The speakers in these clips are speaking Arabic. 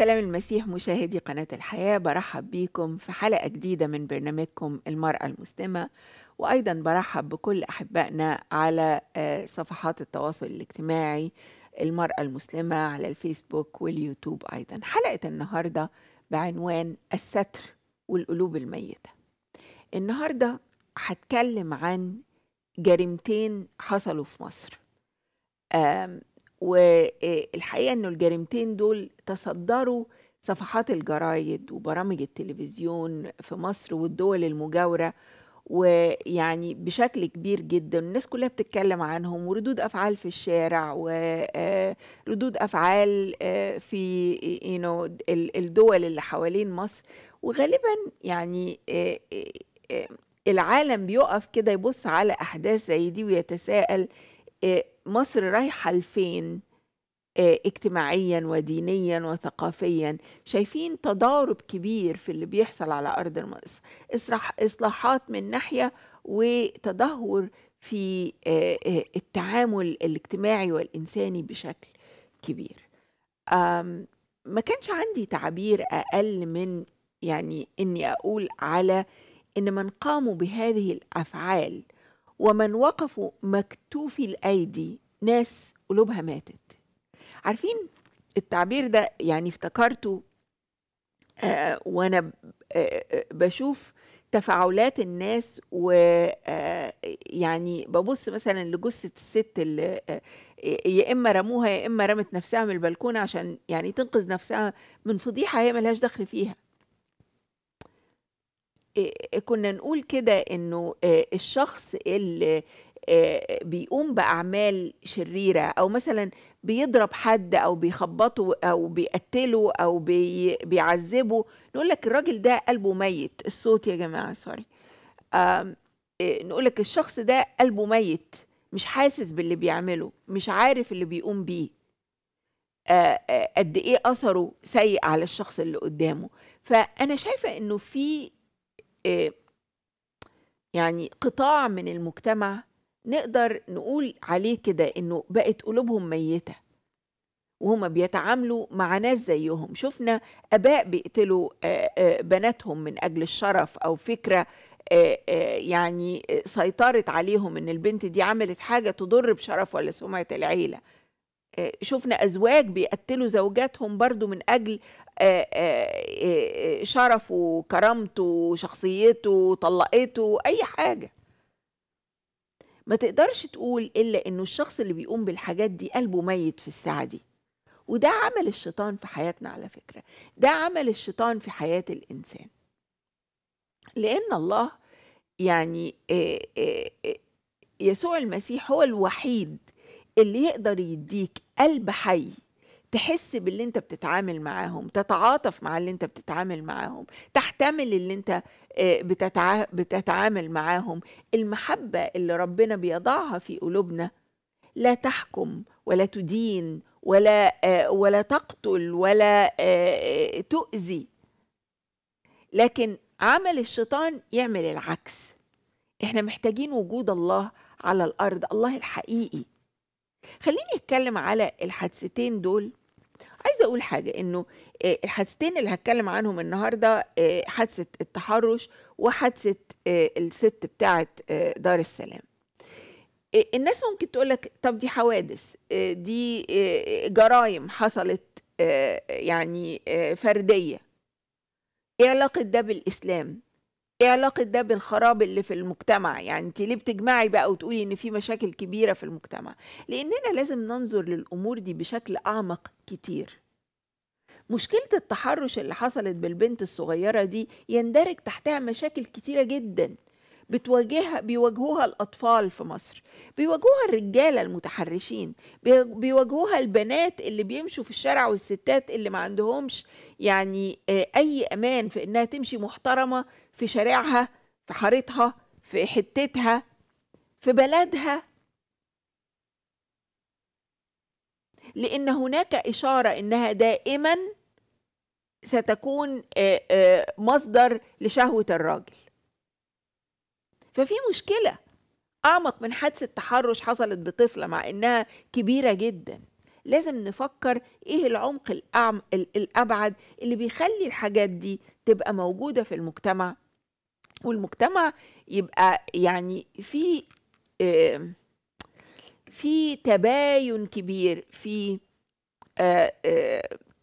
سلام المسيح مشاهدي قناة الحياة برحب بيكم في حلقة جديدة من برنامجكم المرأة المسلمة وأيضا برحب بكل أحبائنا على آه، صفحات التواصل الاجتماعي المرأة المسلمة على الفيسبوك واليوتيوب أيضا حلقة النهاردة بعنوان الستر والقلوب الميتة النهاردة هتكلم عن جريمتين حصلوا في مصر والحقيقه انه الجريمتين دول تصدروا صفحات الجرايد وبرامج التلفزيون في مصر والدول المجاوره ويعني بشكل كبير جدا الناس كلها بتتكلم عنهم وردود افعال في الشارع وردود آه، افعال آه، في الدول اللي حوالين مصر وغالبا يعني آه، العالم بيقف كده يبص على احداث زي دي ويتساءل آه، مصر رايحه لفين آه، اجتماعيا ودينيا وثقافيا شايفين تضارب كبير في اللي بيحصل على ارض مصر اصلاحات من ناحيه وتدهور في آه، التعامل الاجتماعي والانساني بشكل كبير ما كانش عندي تعبير اقل من يعني اني اقول على ان من قاموا بهذه الافعال ومن وقفوا مكتوفي الأيدي ناس قلوبها ماتت عارفين التعبير ده يعني افتكرته آه وأنا آه،, آه بشوف تفاعلات الناس و آه، يعني ببص مثلا لجثة الست اللي آه، يا إما رموها يا إما رمت نفسها من البلكونة عشان يعني تنقذ نفسها من فضيحة هي ملهاش دخل فيها آه، كنا نقول كده انه آه، الشخص اللي آه، بيقوم باعمال شريره او مثلا بيضرب حد او بيخبطه او بيقتله او بيعذبه نقول لك الراجل ده قلبه ميت الصوت يا جماعه سوري نقول لك الشخص ده قلبه ميت مش حاسس باللي بيعمله مش عارف اللي بيقوم بيه قد ايه اثره سيء على الشخص اللي قدامه فانا شايفه انه في آه، يعني قطاع من المجتمع نقدر نقول عليه كده انه بقت قلوبهم ميته وهما بيتعاملوا مع ناس زيهم شفنا اباء بيقتلوا آه، آه، بناتهم من اجل الشرف او فكره يعني سيطرت عليهم ان البنت دي عملت حاجه تضر بشرف ولا سمعه العيله آه، شفنا أزواج بيقتلوا زوجاتهم برضو من أجل آه، آه، شرفه كرامته شخصيته طلقته أي حاجة ما تقدرش تقول إلا إنه الشخص اللي بيقوم بالحاجات دي قلبه ميت في الساعة دي وده عمل الشيطان في حياتنا على فكرة ده عمل الشيطان في حياة الإنسان لأن الله يعني يسوع المسيح هو الوحيد اللي يقدر يديك قلب حي تحس باللي انت بتتعامل معاهم تتعاطف مع اللي انت بتتعامل معاهم تحتمل اللي انت آه، بتتع... بتتعامل معاهم المحبة اللي ربنا بيضعها في قلوبنا لا تحكم ولا تدين ولا آه، ولا تقتل ولا آه، تؤذي لكن عمل الشيطان يعمل العكس احنا محتاجين وجود الله على الارض الله الحقيقي خليني أتكلم على الحادثتين دول عايزة أقول حاجة إنه آه، الحادثتين اللي هتكلم عنهم النهاردة آه، حادثة التحرش وحادثة آه، الست بتاعة دار السلام الناس ممكن تقول لك طب دي حوادث دي جرائم حصلت يعني فردية ايه علاقة ده بالإسلام ايه علاقه ده بالخراب اللي في المجتمع يعني انت ليه بتجمعي بقى وتقولي ان في مشاكل كبيره في المجتمع لاننا لازم ننظر للامور دي بشكل اعمق كتير مشكلة التحرش اللي حصلت بالبنت الصغيرة دي يندرج تحتها مشاكل كتيرة جدا بتواجهها بيواجهوها الاطفال في مصر بيواجهوها الرجاله المتحرشين بيواجهوها البنات اللي بيمشوا في الشارع والستات اللي ما عندهمش يعني آه، اي امان في انها تمشي محترمه في شارعها في حارتها في حتتها في بلدها لان هناك اشاره انها دائما ستكون آه، آه، مصدر لشهوه الراجل ففي مشكلة أعمق من حادثة تحرش حصلت بطفلة مع إنها كبيرة جدا لازم نفكر إيه العمق الأعم الأبعد اللي بيخلي الحاجات دي تبقى موجودة في المجتمع والمجتمع يبقى يعني في في تباين كبير في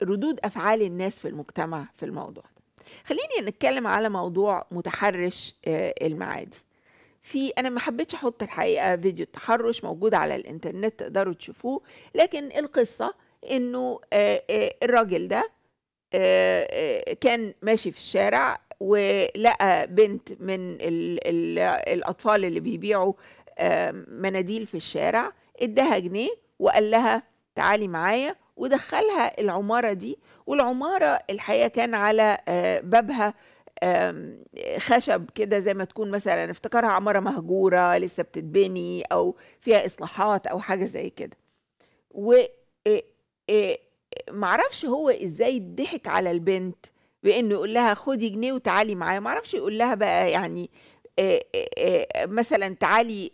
ردود افعال الناس في المجتمع في الموضوع ده خليني نتكلم على موضوع متحرش المعادي في انا ما حبيتش احط الحقيقه فيديو التحرش موجود على الانترنت تقدروا تشوفوه لكن القصه انه آه، آه، الراجل ده آه، كان ماشي في الشارع ولقى بنت من الـ الـ الاطفال اللي بيبيعوا مناديل في الشارع اداها جنيه وقال لها تعالي معايا ودخلها العماره دي والعماره الحقيقه كان على بابها خشب كده زي ما تكون مثلا افتكرها عمارة مهجورة لسه بتتبني أو فيها إصلاحات أو حاجة زي كده و معرفش هو إزاي ضحك على البنت بإنه يقول لها خدي جنيه وتعالي معايا معرفش يقول لها بقى يعني مثلا تعالي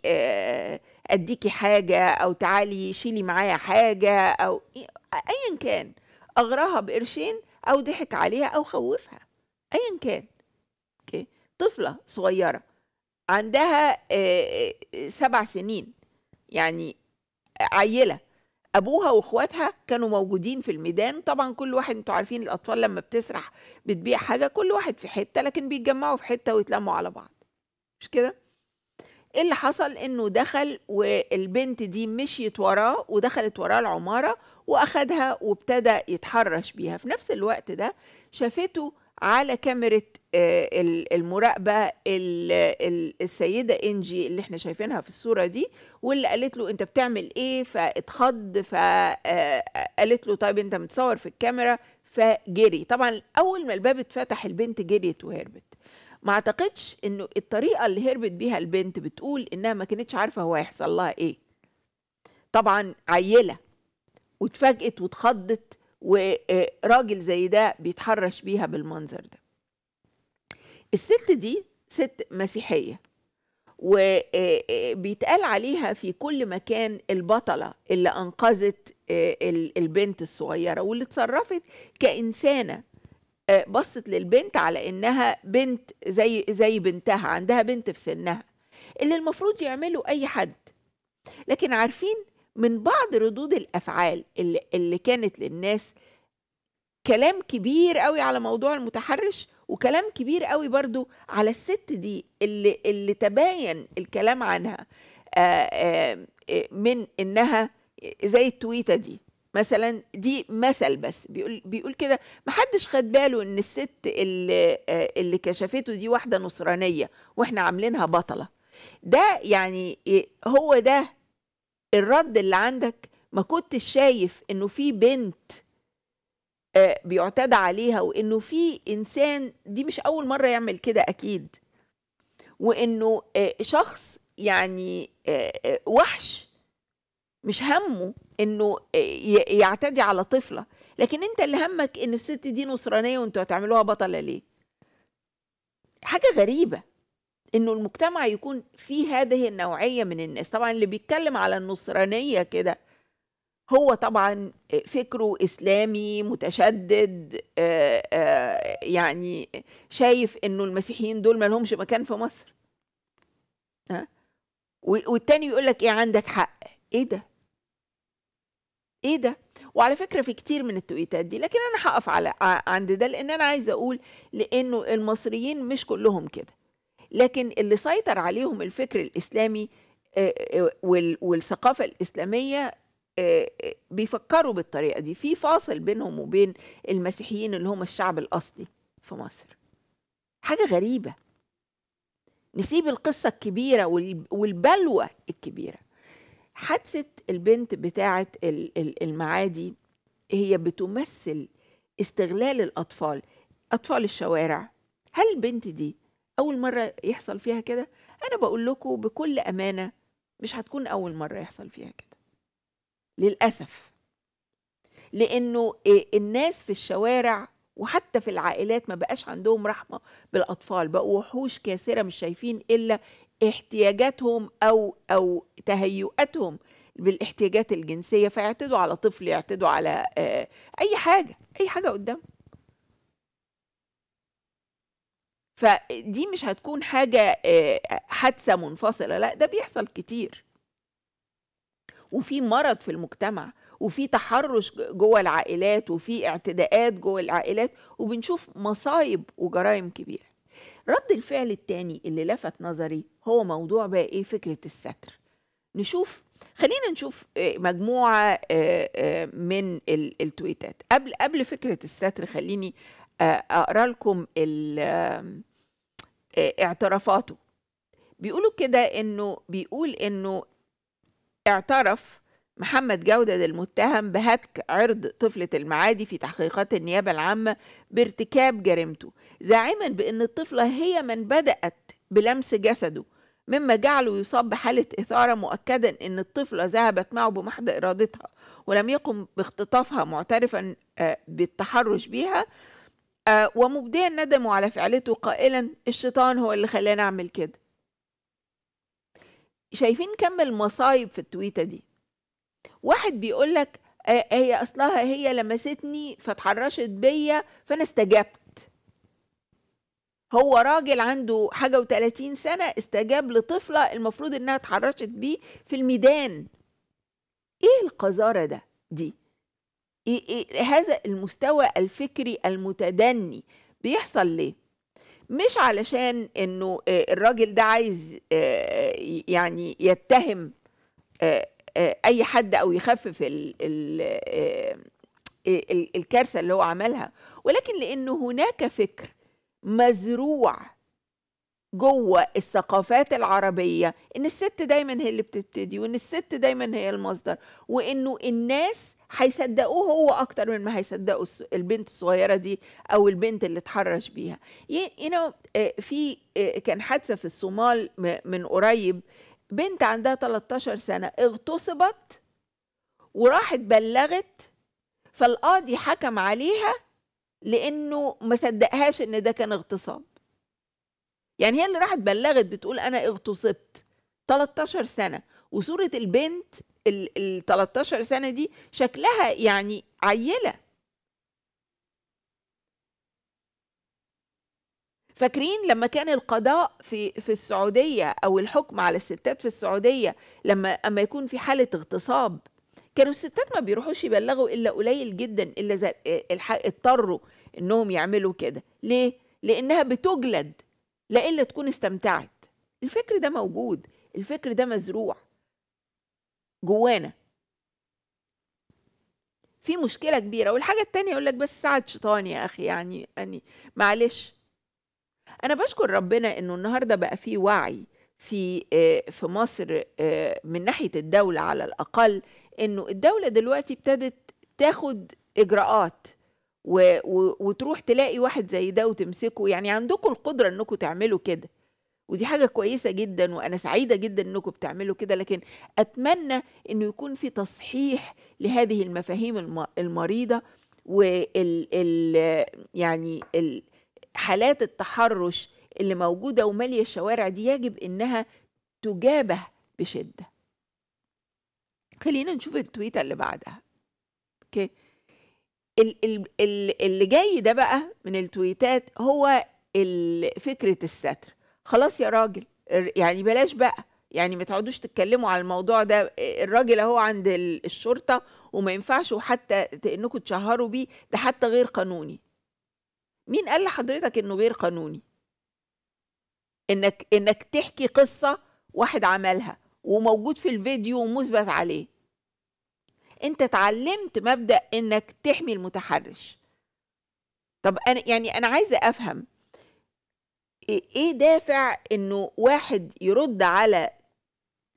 أديكي حاجة أو تعالي شيلي معايا حاجة أو أيا كان أغراها بقرشين أو ضحك عليها أو خوفها أيا كان طفله صغيره عندها آه، آه، سبع سنين يعني عيله ابوها واخواتها كانوا موجودين في الميدان طبعا كل واحد انتوا عارفين الاطفال لما بتسرح بتبيع حاجه كل واحد في حته لكن بيتجمعوا في حته ويتلموا على بعض مش كده ايه اللي حصل انه دخل والبنت دي مشيت وراه ودخلت وراه العماره واخدها وابتدى يتحرش بيها في نفس الوقت ده شافته على كاميرا آه، المراقبه السيده انجي اللي احنا شايفينها في الصوره دي واللي قالت له انت بتعمل ايه فاتخض فقالت آه، له طيب انت متصور في الكاميرا فجري طبعا اول ما الباب اتفتح البنت جريت وهربت ما اعتقدش انه الطريقه اللي هربت بيها البنت بتقول انها ما كانتش عارفه هو هيحصل لها ايه طبعا عيله واتفاجئت واتخضت وراجل زي ده بيتحرش بيها بالمنظر ده الست دي ست مسيحية وبيتقال آه، آه، عليها في كل مكان البطلة اللي أنقذت آه، البنت الصغيرة واللي اتصرفت كإنسانة بصت للبنت على إنها بنت زي زي بنتها عندها بنت في سنها اللي المفروض يعمله أي حد لكن عارفين من بعض ردود الأفعال اللي, اللي كانت للناس كلام كبير قوي على موضوع المتحرش وكلام كبير قوي برضو على الست دي اللي اللي تباين الكلام عنها آآ آه، آآ آه، آه، من انها زي التويته دي مثلا دي مثل بس بيقول بيقول كده محدش خد باله ان الست اللي اللي كشفته دي واحده نصرانيه واحنا عاملينها بطله ده يعني إيه، هو ده الرد اللي عندك ما كنتش شايف انه في بنت آه، بيعتدى عليها وانه في انسان دي مش اول مره يعمل كده اكيد وانه آه، شخص يعني آه، وحش مش همه انه يعتدي على طفله لكن انت اللي همك ان الست دي نصرانيه وانتوا هتعملوها بطله ليه حاجه غريبه انه المجتمع يكون فيه هذه النوعيه من الناس طبعا اللي بيتكلم على النصرانيه كده هو طبعا فكره اسلامي متشدد آه، آه، يعني شايف انه المسيحيين دول ما لهمش مكان في مصر ها والتاني يقول لك ايه عندك حق ايه ده ايه ده وعلى فكره في كتير من التويتات دي لكن انا هقف على عند ده لان انا عايزه اقول لانه المصريين مش كلهم كده لكن اللي سيطر عليهم الفكر الاسلامي آه، والثقافه الاسلاميه آه، آه، بيفكروا بالطريقه دي في فاصل بينهم وبين المسيحيين اللي هم الشعب الاصلي في مصر حاجه غريبه نسيب القصه الكبيره والبلوه الكبيره حادثه البنت بتاعه المعادي هي بتمثل استغلال الاطفال اطفال الشوارع هل البنت دي اول مره يحصل فيها كده انا بقول لكم بكل امانه مش هتكون اول مره يحصل فيها كده للأسف لأنه الناس في الشوارع وحتى في العائلات ما بقاش عندهم رحمة بالأطفال بقوا وحوش كاسرة مش شايفين إلا احتياجاتهم أو أو تهيؤاتهم بالاحتياجات الجنسية فيعتدوا على طفل يعتدوا على أي حاجة أي حاجة قدام فدي مش هتكون حاجة حادثة منفصلة لا ده بيحصل كتير وفي مرض في المجتمع وفي تحرش جوه العائلات وفي اعتداءات جوه العائلات وبنشوف مصايب وجرائم كبيره رد الفعل الثاني اللي لفت نظري هو موضوع بقى ايه فكره الستر نشوف خلينا نشوف آه، مجموعه آه، آه، من التويتات قبل قبل فكره الستر خليني اقرا لكم اعترافاته بيقولوا كده انه بيقول انه اعترف محمد جودد المتهم بهتك عرض طفلة المعادي في تحقيقات النيابة العامة بارتكاب جريمته زاعما بأن الطفلة هي من بدأت بلمس جسده مما جعله يصاب بحالة إثارة مؤكدا أن الطفلة ذهبت معه بمحض إرادتها ولم يقم باختطافها معترفا آه، بالتحرش بها آه، ومبديا ندمه على فعلته قائلا الشيطان هو اللي خلاني أعمل كده شايفين كم المصايب في التويته دي واحد بيقول لك آه، هي اصلها هي لمستني فاتحرشت بيا فانا استجبت هو راجل عنده حاجه و30 سنه استجاب لطفله المفروض انها اتحرشت بيه في الميدان ايه القذاره ده دي إيه إيه هذا المستوى الفكري المتدني بيحصل ليه مش علشان انه آه، الراجل ده عايز آه، يعني يتهم آه، اي حد او يخفف الكارثه اللي هو عملها ولكن لان هناك فكر مزروع جوه الثقافات العربيه ان الست دايما هي اللي بتبتدي وان الست دايما هي المصدر وانه الناس هيصدقوه هو اكتر من ما هيصدقوا البنت الصغيره دي او البنت اللي اتحرش بيها يو نو آه، في آه، كان حادثه في الصومال من قريب بنت عندها 13 سنه اغتصبت وراحت بلغت فالقاضي حكم عليها لانه ما صدقهاش ان ده كان اغتصاب يعني هي اللي راحت بلغت بتقول انا اغتصبت 13 سنه وصوره البنت ال 13 سنه دي شكلها يعني عيله فاكرين لما كان القضاء في في السعوديه او الحكم على الستات في السعوديه لما اما يكون في حاله اغتصاب كانوا الستات ما بيروحوش يبلغوا الا قليل جدا الا آه، اضطروا انهم يعملوا كده ليه لانها بتجلد لا الا تكون استمتعت الفكر ده موجود الفكر ده مزروع جوانا في مشكله كبيره والحاجه التانية يقول لك بس ساعد شيطان يا اخي يعني يعني معلش انا بشكر ربنا انه النهارده بقى في وعي في آه، في مصر آه، من ناحيه الدوله على الاقل انه الدوله دلوقتي ابتدت تاخد اجراءات وتروح تلاقي واحد زي ده وتمسكه يعني عندكم القدره انكم تعملوا كده ودي حاجة كويسة جدا وأنا سعيدة جدا إنكم بتعملوا كده لكن أتمنى إنه يكون في تصحيح لهذه المفاهيم المريضة وال ال يعني ال حالات التحرش اللي موجودة ومالية الشوارع دي يجب إنها تجابه بشدة خلينا نشوف التويتة اللي بعدها أوكي اللي جاي ده بقى من التويتات هو فكرة الستر خلاص يا راجل يعني بلاش بقى يعني ما تقعدوش تتكلموا على الموضوع ده الراجل اهو عند الشرطه وما ينفعش وحتى انكم تشهروا بيه ده حتى غير قانوني مين قال لحضرتك انه غير قانوني انك انك تحكي قصه واحد عملها وموجود في الفيديو ومثبت عليه انت اتعلمت مبدا انك تحمي المتحرش طب انا يعني انا عايزه افهم إيه-, ايه دافع انه واحد يرد على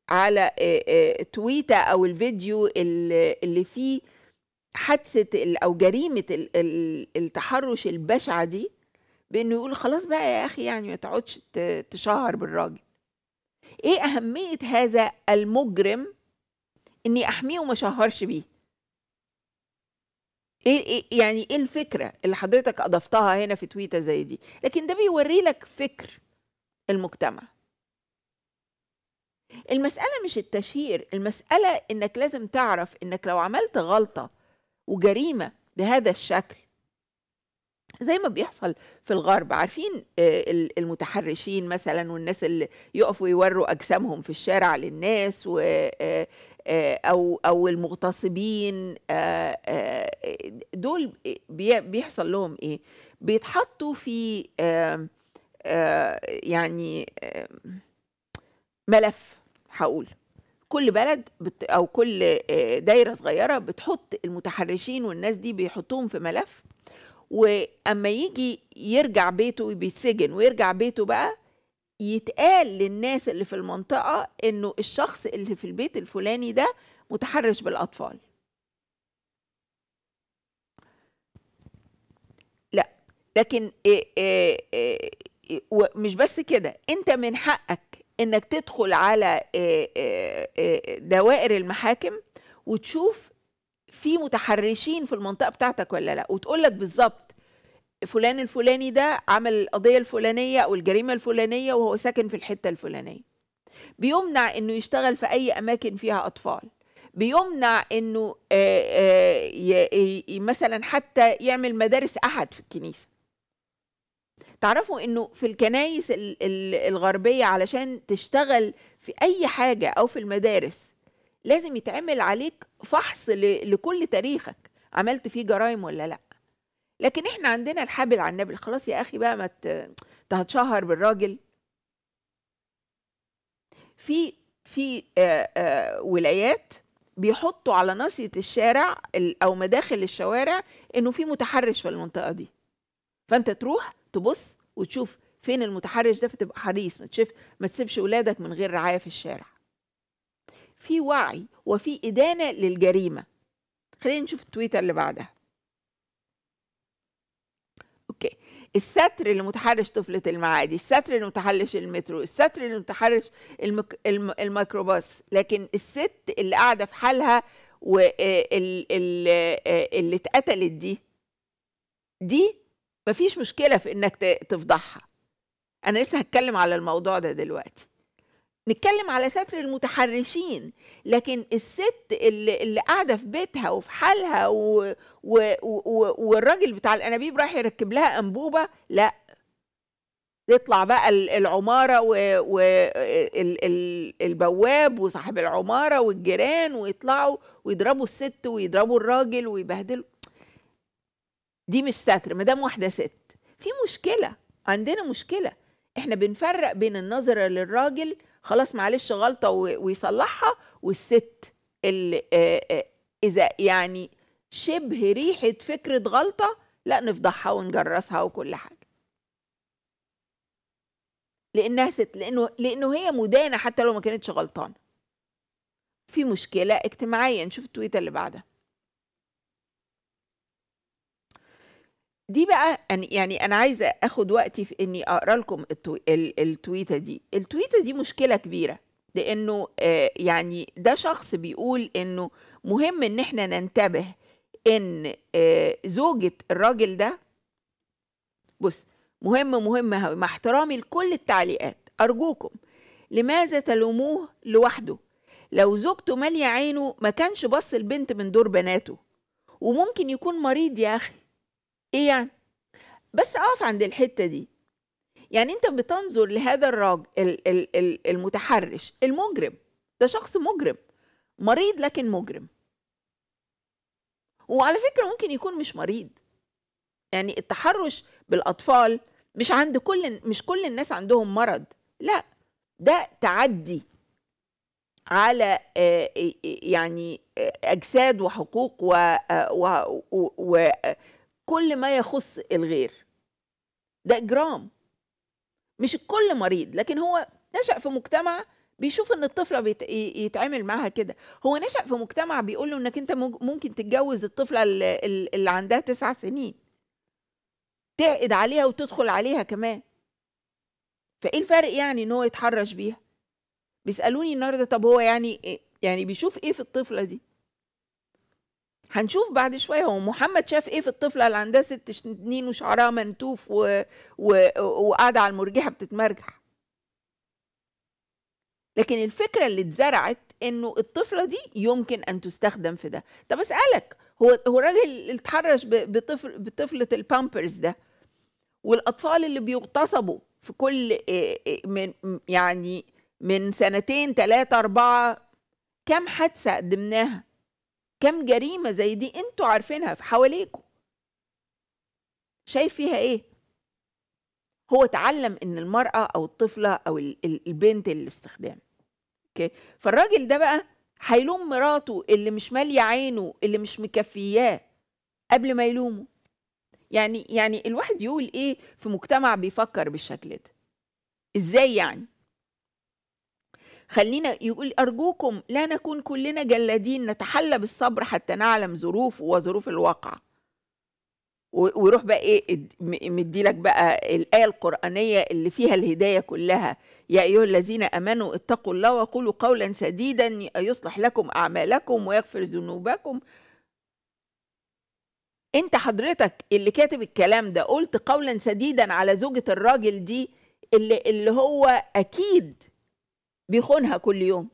على آه، آه، تويته او الفيديو اللي فيه حادثه او جريمه التحرش البشعه دي بانه يقول خلاص بقى يا اخي يعني ما تقعدش تشهر بالراجل ايه اهميه هذا المجرم اني احميه وما اشهرش بيه ايه إيه يعني ايه الفكره اللي حضرتك اضفتها هنا في تويته زي دي لكن ده بيوري لك فكر المجتمع المساله مش التشهير المساله انك لازم تعرف انك لو عملت غلطه وجريمه بهذا الشكل زي ما بيحصل في الغرب عارفين آه، المتحرشين مثلا والناس اللي يقفوا يوروا اجسامهم في الشارع للناس آه، آه، او او المغتصبين آه، آه، دول بيحصل لهم ايه بيتحطوا في يعني ملف هقول كل بلد او كل دايره صغيره بتحط المتحرشين والناس دي بيحطوهم في ملف واما يجي يرجع بيته بيتسجن ويرجع بيته بقى يتقال للناس اللي في المنطقة إنه الشخص اللي في البيت الفلاني ده متحرش بالأطفال لا لكن إيه، إيه، إيه، مش بس كده أنت من حقك إنك تدخل على دوائر المحاكم وتشوف في متحرشين في المنطقة بتاعتك ولا لا وتقول لك بالظبط فلان الفلاني ده عمل القضية الفلانية أو الجريمة الفلانية وهو ساكن في الحتة الفلانية بيمنع إنه يشتغل في أي أماكن فيها أطفال بيمنع إنه آه، آه، مثلا حتى يعمل مدارس أحد في الكنيسة تعرفوا إنه في الكنايس الغربية علشان تشتغل في أي حاجة أو في المدارس لازم يتعمل عليك فحص لكل تاريخك عملت فيه جرائم ولا لأ لكن احنا عندنا الحابل على النبل خلاص يا اخي بقى ما انت هتشهر بالراجل في في ولايات بيحطوا على ناصيه الشارع او مداخل الشوارع انه في متحرش في المنطقه دي فانت تروح تبص وتشوف فين المتحرش ده فتبقى حريص ما تشوف ما تسيبش ولادك من غير رعايه في الشارع في وعي وفي ادانه للجريمه خلينا نشوف التويته اللي بعدها الستر اللي متحرش طفلة المعادي الستر اللي متحرش المترو الستر اللي متحرش المك... الميكروباص لكن الست اللي قاعدة في حالها واللي آه، آه، اتقتلت دي دي مفيش مشكلة في انك تفضحها انا لسه هتكلم على الموضوع ده دلوقتي نتكلم على ستر المتحرشين لكن الست اللي, اللي قاعده في بيتها وفي حالها و... و... و... والراجل بتاع الانابيب راح يركب لها انبوبه لا يطلع بقى العماره والبواب وصاحب العماره والجيران ويطلعوا ويضربوا الست ويضربوا الراجل ويبهدلوا دي مش ستر ما دام واحده ست في مشكله عندنا مشكله احنا بنفرق بين النظره للراجل خلاص معلش غلطه ويصلحها والست اللي اذا يعني شبه ريحه فكره غلطه لا نفضحها ونجرسها وكل حاجه لانها ست لانه لانه هي مدانه حتى لو ما كانتش غلطانه في مشكله اجتماعيه نشوف التويته اللي بعدها دي بقى يعني انا عايزه اخد وقتي في اني اقرا لكم التو... التويته دي التويته دي مشكله كبيره لانه آه، يعني ده شخص بيقول انه مهم ان احنا ننتبه ان آه، زوجة الراجل ده بص مهم مهم مع احترامي لكل التعليقات ارجوكم لماذا تلوموه لوحده لو زوجته ماليه عينه ما كانش بص البنت من دور بناته وممكن يكون مريض يا اخي ايه يعني بس اقف عند الحته دي يعني انت بتنظر لهذا الراجل المتحرش المجرم ده شخص مجرم مريض لكن مجرم وعلى فكره ممكن يكون مش مريض يعني التحرش بالاطفال مش عند كل مش كل الناس عندهم مرض لا ده تعدي على آه، آه، يعني آه، اجساد وحقوق و, و... و... كل ما يخص الغير ده إجرام مش الكل مريض لكن هو نشأ في مجتمع بيشوف ان الطفله بيتعامل يتعامل معاها كده هو نشأ في مجتمع بيقول له انك انت ممكن تتجوز الطفله اللي, عندها تسع سنين تعقد عليها وتدخل عليها كمان فايه الفرق يعني ان هو يتحرش بيها بيسالوني النهارده طب هو يعني إيه؟ يعني بيشوف ايه في الطفله دي هنشوف بعد شوية هو محمد شاف ايه في الطفلة اللي عندها ست سنين وشعرها منتوف و... و... وقاعدة على المرجحة بتتمرجح لكن الفكرة اللي اتزرعت انه الطفلة دي يمكن ان تستخدم في ده طب اسألك هو هو راجل اتحرش بطفل بطفلة البامبرز ده والاطفال اللي بيغتصبوا في كل من يعني من سنتين ثلاثة أربعة كم حادثة قدمناها كم جريمة زي دي انتوا عارفينها في حواليكوا شايف فيها ايه هو اتعلم ان المرأة او الطفلة او البنت الاستخدام اوكي فالراجل ده بقى هيلوم مراته اللي مش مالية عينه اللي مش مكفياه قبل ما يلومه يعني يعني الواحد يقول ايه في مجتمع بيفكر بالشكل ده ازاي يعني خلينا يقول أرجوكم لا نكون كلنا جلادين نتحلى بالصبر حتى نعلم ظروف وظروف الواقع ويروح بقى ايه مديلك بقى الآية القرآنية اللي فيها الهداية كلها يا أيها الذين آمنوا اتقوا الله وقولوا قولا سديدا يصلح لكم أعمالكم ويغفر ذنوبكم انت حضرتك اللي كاتب الكلام ده قلت قولا سديدا على زوجة الراجل دي اللي, اللي هو أكيد بيخونها كل يوم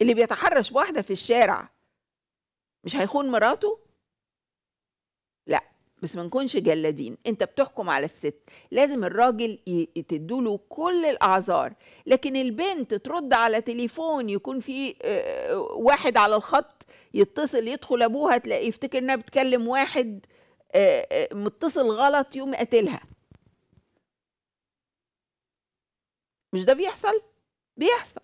اللي بيتحرش بواحدة في الشارع مش هيخون مراته لا بس ما نكونش جلادين انت بتحكم على الست لازم الراجل تدوله كل الاعذار لكن البنت ترد على تليفون يكون في آه، واحد على الخط يتصل يدخل ابوها تلاقيه يفتكر انها بتكلم واحد آه، آه، متصل غلط يقوم قاتلها مش ده بيحصل بيحصل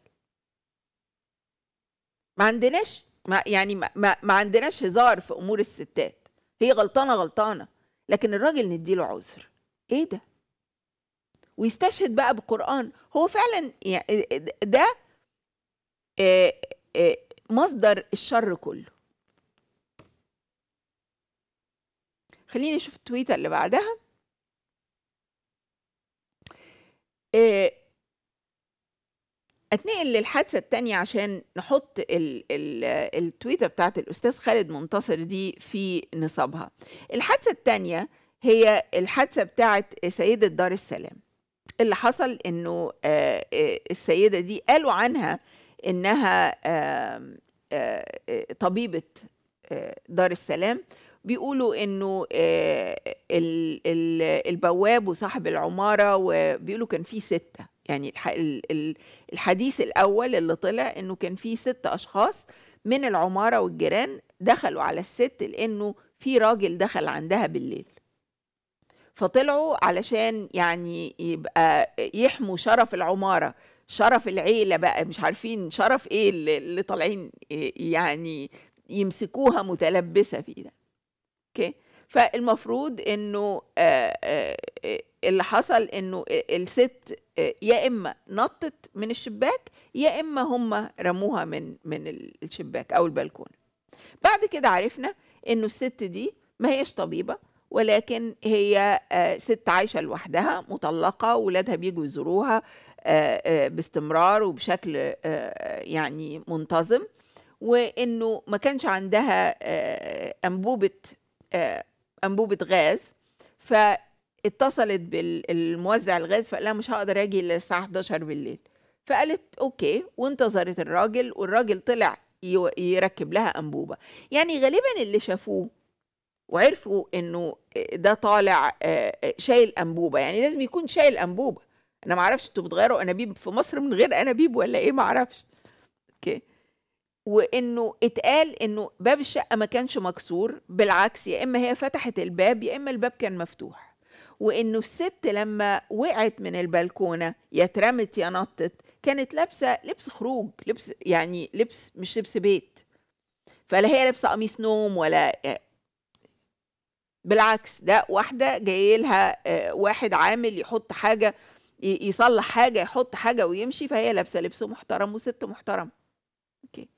ما عندناش ما يعني ما, ما, ما عندناش هزار في امور الستات هي غلطانه غلطانه لكن الراجل نديله عذر ايه ده ويستشهد بقى بالقران هو فعلا يعني ده مصدر الشر كله خليني اشوف التويته اللي بعدها اتنقل للحادثه الثانيه عشان نحط ال ال التويته بتاعت الاستاذ خالد منتصر دي في نصابها الحادثه الثانيه هي الحادثه بتاعت سيده دار السلام اللي حصل انه آه، آه، السيده دي قالوا عنها انها آه، طبيبه دار السلام بيقولوا انه البواب وصاحب العماره وبيقولوا كان في سته يعني الحديث الأول اللي طلع إنه كان في ست أشخاص من العمارة والجيران دخلوا على الست لأنه في راجل دخل عندها بالليل فطلعوا علشان يعني يبقى يحموا شرف العمارة شرف العيلة بقى مش عارفين شرف إيه اللي طالعين يعني يمسكوها متلبسة فيه ده اوكي okay. فالمفروض انه آه، آه، آه، اللي حصل انه الست يا اما نطت من الشباك يا اما هم رموها من من الشباك او البلكونه بعد كده عرفنا انه الست دي ما هيش طبيبه ولكن هي ست عايشه لوحدها مطلقه ولادها بيجوا يزوروها باستمرار وبشكل يعني منتظم وانه ما كانش عندها انبوبه انبوبه غاز فاتصلت بالموزع الغاز فقال لها مش هقدر اجي للساعه 11 بالليل فقالت اوكي وانتظرت الراجل والراجل طلع يركب لها انبوبه يعني غالبا اللي شافوه وعرفوا انه ده طالع شايل انبوبه يعني لازم يكون شايل انبوبه انا ما اعرفش انتوا بتغيروا انابيب في مصر من غير انابيب ولا ايه ما اعرفش اوكي وانه اتقال انه باب الشقه ما كانش مكسور بالعكس يا اما هي فتحت الباب يا اما الباب كان مفتوح وانه الست لما وقعت من البلكونه يا اترمت يا نطت كانت لابسه لبس خروج لبس يعني لبس مش لبس بيت فلا هي لابسه قميص نوم ولا آه، بالعكس ده واحده جاي لها آه، واحد عامل يحط حاجه يصلح حاجه يحط حاجه ويمشي فهي لابسه لبس محترم وست محترم اوكي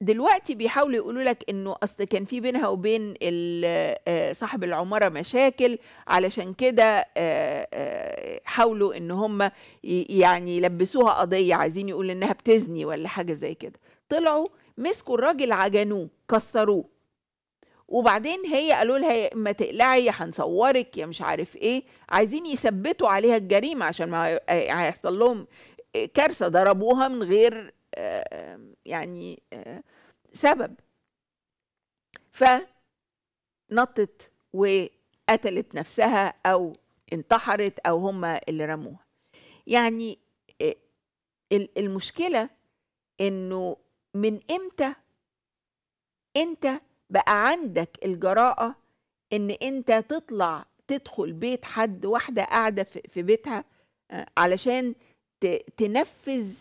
دلوقتي بيحاولوا يقولوا لك انه اصل كان في بينها وبين آه، صاحب العماره مشاكل علشان كده آه، آه، حاولوا ان هم يعني يلبسوها قضيه عايزين يقول انها بتزني ولا حاجه زي كده طلعوا مسكوا الراجل عجنوه كسروه وبعدين هي قالوا لها يا اما تقلعي يا هنصورك يا مش عارف ايه عايزين يثبتوا عليها الجريمه عشان ما هيحصل لهم كارثه ضربوها من غير يعني سبب فنطت وقتلت نفسها او انتحرت او هما اللي رموها يعني المشكله انه من امتى انت بقى عندك الجراءه ان انت تطلع تدخل بيت حد واحده قاعده في بيتها آه، علشان تنفذ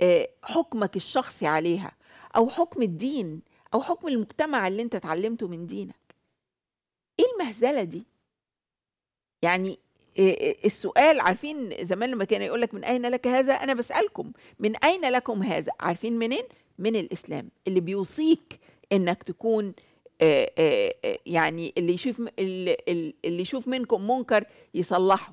آه، حكمك الشخصي عليها او حكم الدين او حكم المجتمع اللي انت اتعلمته من دينك ايه المهزله دي يعني آه، آه، السؤال عارفين زمان لما كان يقول لك من اين لك هذا انا بسالكم من اين لكم هذا عارفين منين من الاسلام اللي بيوصيك انك تكون يعني اللي يشوف اللي يشوف منكم منكر يصلحه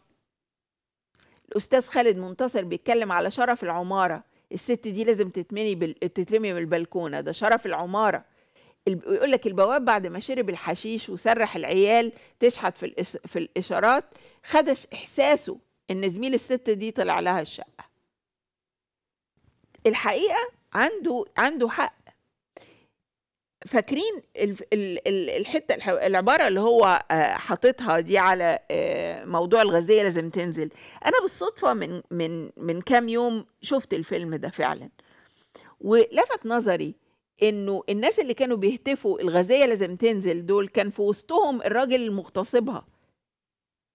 الاستاذ خالد منتصر بيتكلم على شرف العماره الست دي لازم تتمني بال... تترمي من البلكونه ده شرف العماره يقول لك البواب بعد ما شرب الحشيش وسرح العيال تشحت في الإش... في الاشارات خدش احساسه ان زميل الست دي طلع لها الشقه الحقيقه عنده عنده حق فاكرين الحته العباره اللي هو آه، حاططها دي على آه، موضوع الغازيه لازم تنزل انا بالصدفه من من من كام يوم شفت الفيلم ده فعلا ولفت نظري انه الناس اللي كانوا بيهتفوا الغازيه لازم تنزل دول كان في وسطهم الراجل المغتصبها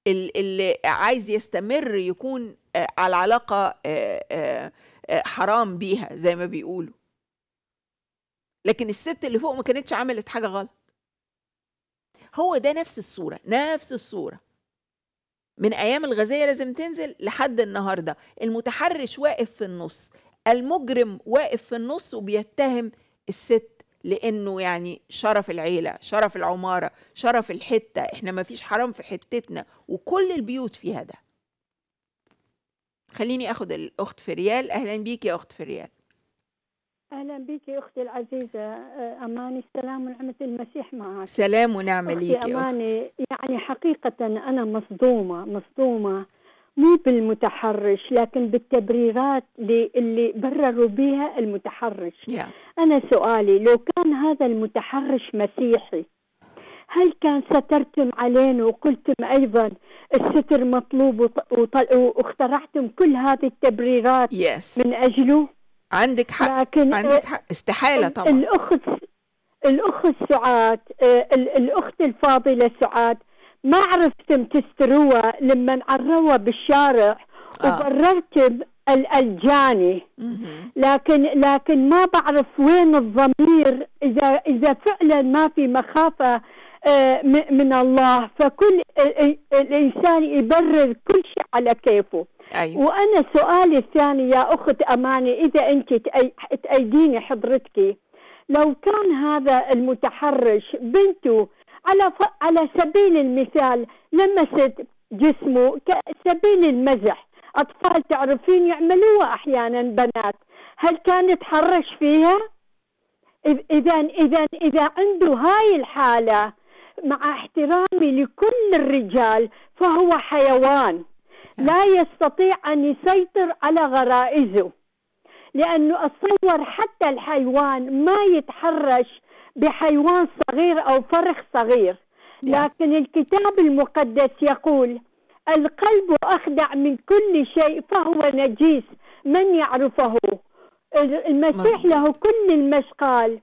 اللي عايز يستمر يكون آه، على علاقه حرام بيها زي ما بيقولوا لكن الست اللي فوق ما كانتش عملت حاجه غلط هو ده نفس الصوره نفس الصوره من ايام الغازيه لازم تنزل لحد النهارده المتحرش واقف في النص المجرم واقف في النص وبيتهم الست لانه يعني شرف العيله شرف العماره شرف الحته احنا ما فيش حرام في حتتنا وكل البيوت فيها ده خليني اخد الاخت فريال اهلا بيك يا اخت فريال اهلا بك يا اختي العزيزه آه، اماني السلام ونعمه المسيح معك سلام ونعمه ليك اماني يعني حقيقه انا مصدومه مصدومه مو بالمتحرش لكن بالتبريرات اللي برروا بها المتحرش yeah. انا سؤالي لو كان هذا المتحرش مسيحي هل كان سترتم علينا وقلتم ايضا الستر مطلوب واخترعتم كل هذه التبريرات yes. من اجله عندك حق لكن عندك آه، حق استحالة طبعا الأخت الأخت سعاد آه، الأخت الفاضلة سعاد ما عرفتم تستروا لما عروها بالشارع آه. وبررتم الجاني لكن لكن ما بعرف وين الضمير اذا اذا فعلا ما في مخافه آه، من الله فكل الانسان يبرر كل شيء على كيفه أيوة. وانا سؤالي الثاني يا اخت اماني اذا انت تايديني حضرتك لو كان هذا المتحرش بنته على ف... على سبيل المثال لمست جسمه كسبيل المزح اطفال تعرفين يعملوها احيانا بنات هل كان يتحرش فيها اذا اذا اذا عنده هاي الحاله مع احترامي لكل الرجال فهو حيوان لا يستطيع أن يسيطر على غرائزه لأنه أتصور حتى الحيوان ما يتحرش بحيوان صغير أو فرخ صغير لكن الكتاب المقدس يقول القلب أخدع من كل شيء فهو نجيس من يعرفه المسيح له كل المشقال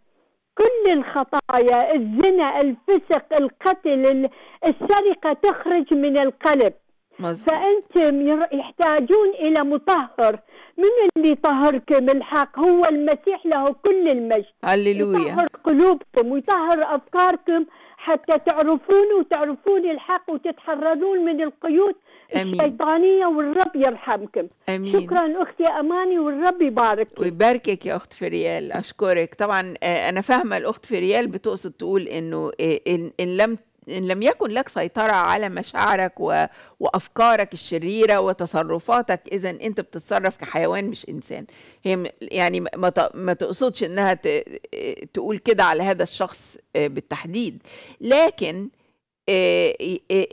كل الخطايا الزنا الفسق القتل السرقة تخرج من القلب مزبوط. فأنتم يحتاجون إلى مطهر من اللي يطهركم الحق هو المسيح له كل المجد هللويا يطهر قلوبكم ويطهر أفكاركم حتى تعرفون وتعرفون الحق وتتحررون من القيود امين الشيطانيه والرب يرحمكم امين شكرا اختي اماني والرب يبارك ويباركك يا اخت فريال اشكرك طبعا آه، انا فاهمه الاخت فريال بتقصد تقول انه آه، ان, إن لم إن لم يكن لك سيطرة على مشاعرك و... وأفكارك الشريرة وتصرفاتك إذا أنت بتتصرف كحيوان مش إنسان هي يعني ما, ت... ما تقصدش إنها ت... آه، تقول كده على هذا الشخص بالتحديد لكن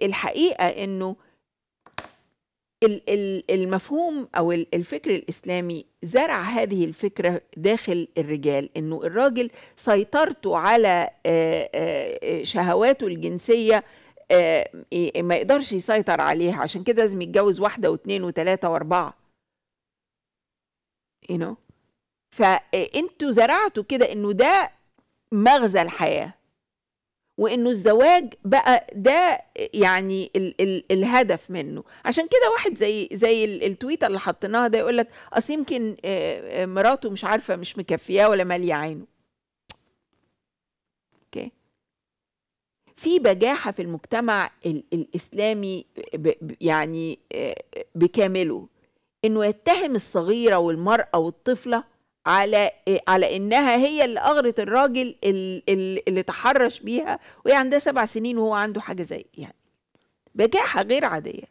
الحقيقة إنه المفهوم او الفكر الاسلامي زرع هذه الفكره داخل الرجال انه الراجل سيطرته على آه، آه، شهواته الجنسيه آه، ما يقدرش يسيطر عليها عشان كده لازم يتجوز واحده واثنين وثلاثه واربعه you know فانتوا زرعتوا كده انه ده مغزى الحياه وانه الزواج بقى ده يعني ال ال الهدف منه عشان كده واحد زي زي التويته اللي حطيناها ده يقول لك اصل يمكن آه، آه، مراته مش عارفه مش مكفياه ولا ماليه عينه اوكي في بجاحه في المجتمع ال الاسلامي ب يعني آه، بكامله انه يتهم الصغيره والمراه والطفله على إيه، على انها هي اللي اغرت الراجل اللي, اللي تحرش بيها وهي عندها سبع سنين وهو عنده حاجه زي يعني بجاحه غير عاديه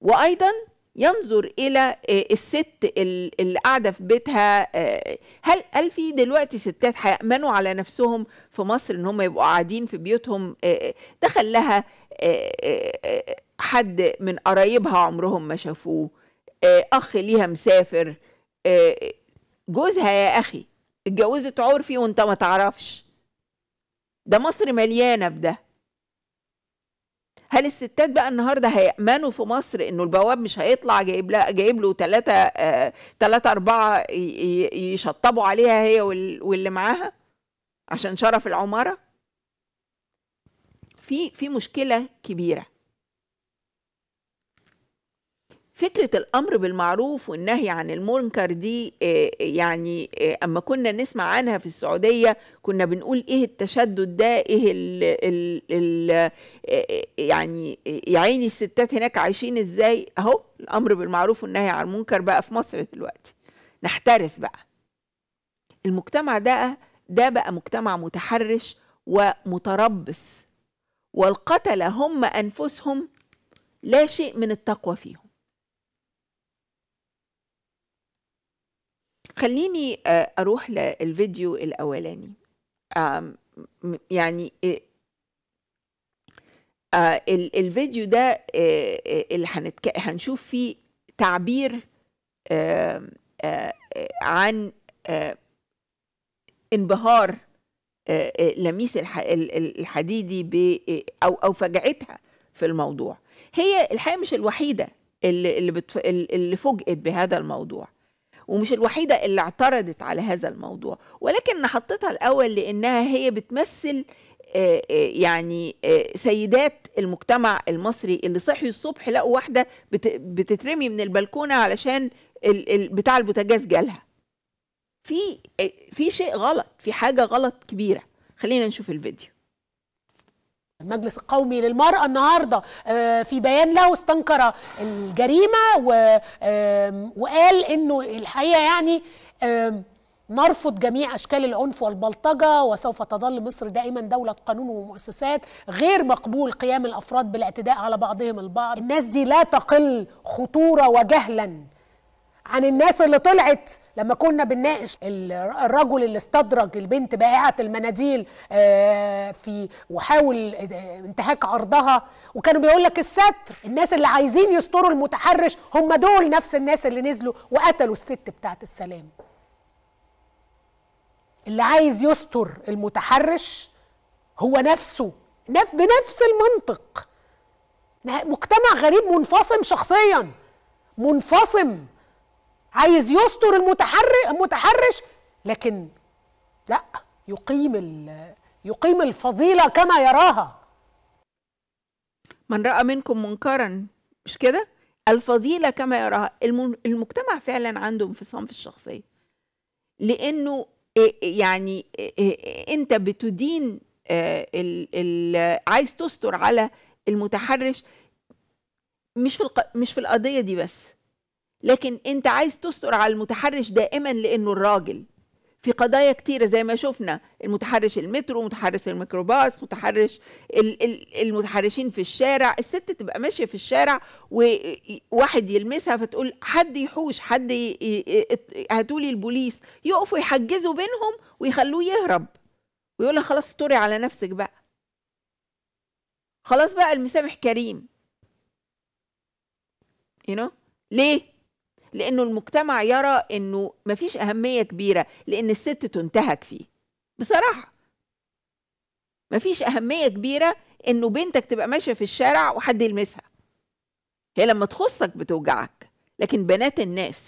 وايضا ينظر الى آه، الست اللي قاعده في بيتها آه، هل هل في دلوقتي ستات هيامنوا على نفسهم في مصر ان هم يبقوا قاعدين في بيوتهم آه، دخل لها حد من قرايبها عمرهم ما شافوه اخ ليها مسافر آه، جوزها يا اخي اتجوزت عرفي وانت ما تعرفش ده مصر مليانه بده هل الستات بقى النهارده هيأمنوا في مصر انه البواب مش هيطلع جايب لها جايب له ثلاثة ثلاثة آه، أربعة يشطبوا عليها هي واللي معاها عشان شرف العمارة؟ في في مشكلة كبيرة فكرة الأمر بالمعروف والنهي عن المنكر دي آه، يعني آه، أما كنا نسمع عنها في السعودية كنا بنقول إيه التشدد ده إيه الـ الـ الـ آه، يعني يا عيني الستات هناك عايشين إزاي أهو الأمر بالمعروف والنهي عن المنكر بقى في مصر دلوقتي نحترس بقى المجتمع ده ده بقى مجتمع متحرش ومتربص والقتلة هم أنفسهم لا شيء من التقوى فيهم خليني آه، اروح للفيديو الاولاني يعني آه، آه، الفيديو ده اللي هنشوف فيه تعبير عن انبهار لميس الحديدي ب او او فجعتها في الموضوع هي الحقيقه مش الوحيده اللي اللي فوجئت بهذا الموضوع ومش الوحيدة اللي اعترضت على هذا الموضوع ولكن حطيتها الأول لأنها هي بتمثل آه، آه، يعني آه، سيدات المجتمع المصري اللي صحي الصبح لقوا واحدة بتترمي من البلكونة علشان بتاع البوتاجاز جالها في في شيء غلط في حاجة غلط كبيرة خلينا نشوف الفيديو المجلس القومي للمرأة النهاردة آه، في بيان له استنكر الجريمة وقال انه الحقيقة يعني نرفض جميع أشكال العنف والبلطجة وسوف تظل مصر دائما دولة قانون ومؤسسات غير مقبول قيام الأفراد بالاعتداء على بعضهم البعض الناس دي لا تقل خطورة وجهلا عن الناس اللي طلعت لما كنا بنناقش الرجل اللي استدرج البنت بائعة المناديل آه، في وحاول آه، انتهاك عرضها وكانوا بيقول لك الستر الناس اللي عايزين يستروا المتحرش هم دول نفس الناس اللي نزلوا وقتلوا الست بتاعة السلام اللي عايز يستر المتحرش هو نفسه نف بنفس المنطق مجتمع غريب منفصم شخصيا منفصم عايز يستر المتحرش المتحرش لكن لا يقيم يقيم الفضيله كما يراها من راى منكم منكرا مش كده الفضيله كما يراها المجتمع فعلا عنده انفصام في الشخصيه لانه يعني انت بتدين عايز تستر على المتحرش مش في مش في القضيه دي بس لكن انت عايز تستر على المتحرش دائما لانه الراجل في قضايا كتيرة زي ما شفنا المتحرش المترو متحرش الميكروباص متحرش المتحرشين في الشارع الست تبقى ماشية في الشارع وواحد يلمسها فتقول حد يحوش حد هاتولي البوليس يقفوا يحجزوا بينهم ويخلوه يهرب ويقول لها خلاص استري على نفسك بقى خلاص بقى المسامح كريم you know? ليه لانه المجتمع يرى انه مفيش اهميه كبيره لان الست تنتهك فيه بصراحه مفيش اهميه كبيره انه بنتك تبقى ماشيه في الشارع وحد يلمسها هي لما تخصك بتوجعك لكن بنات الناس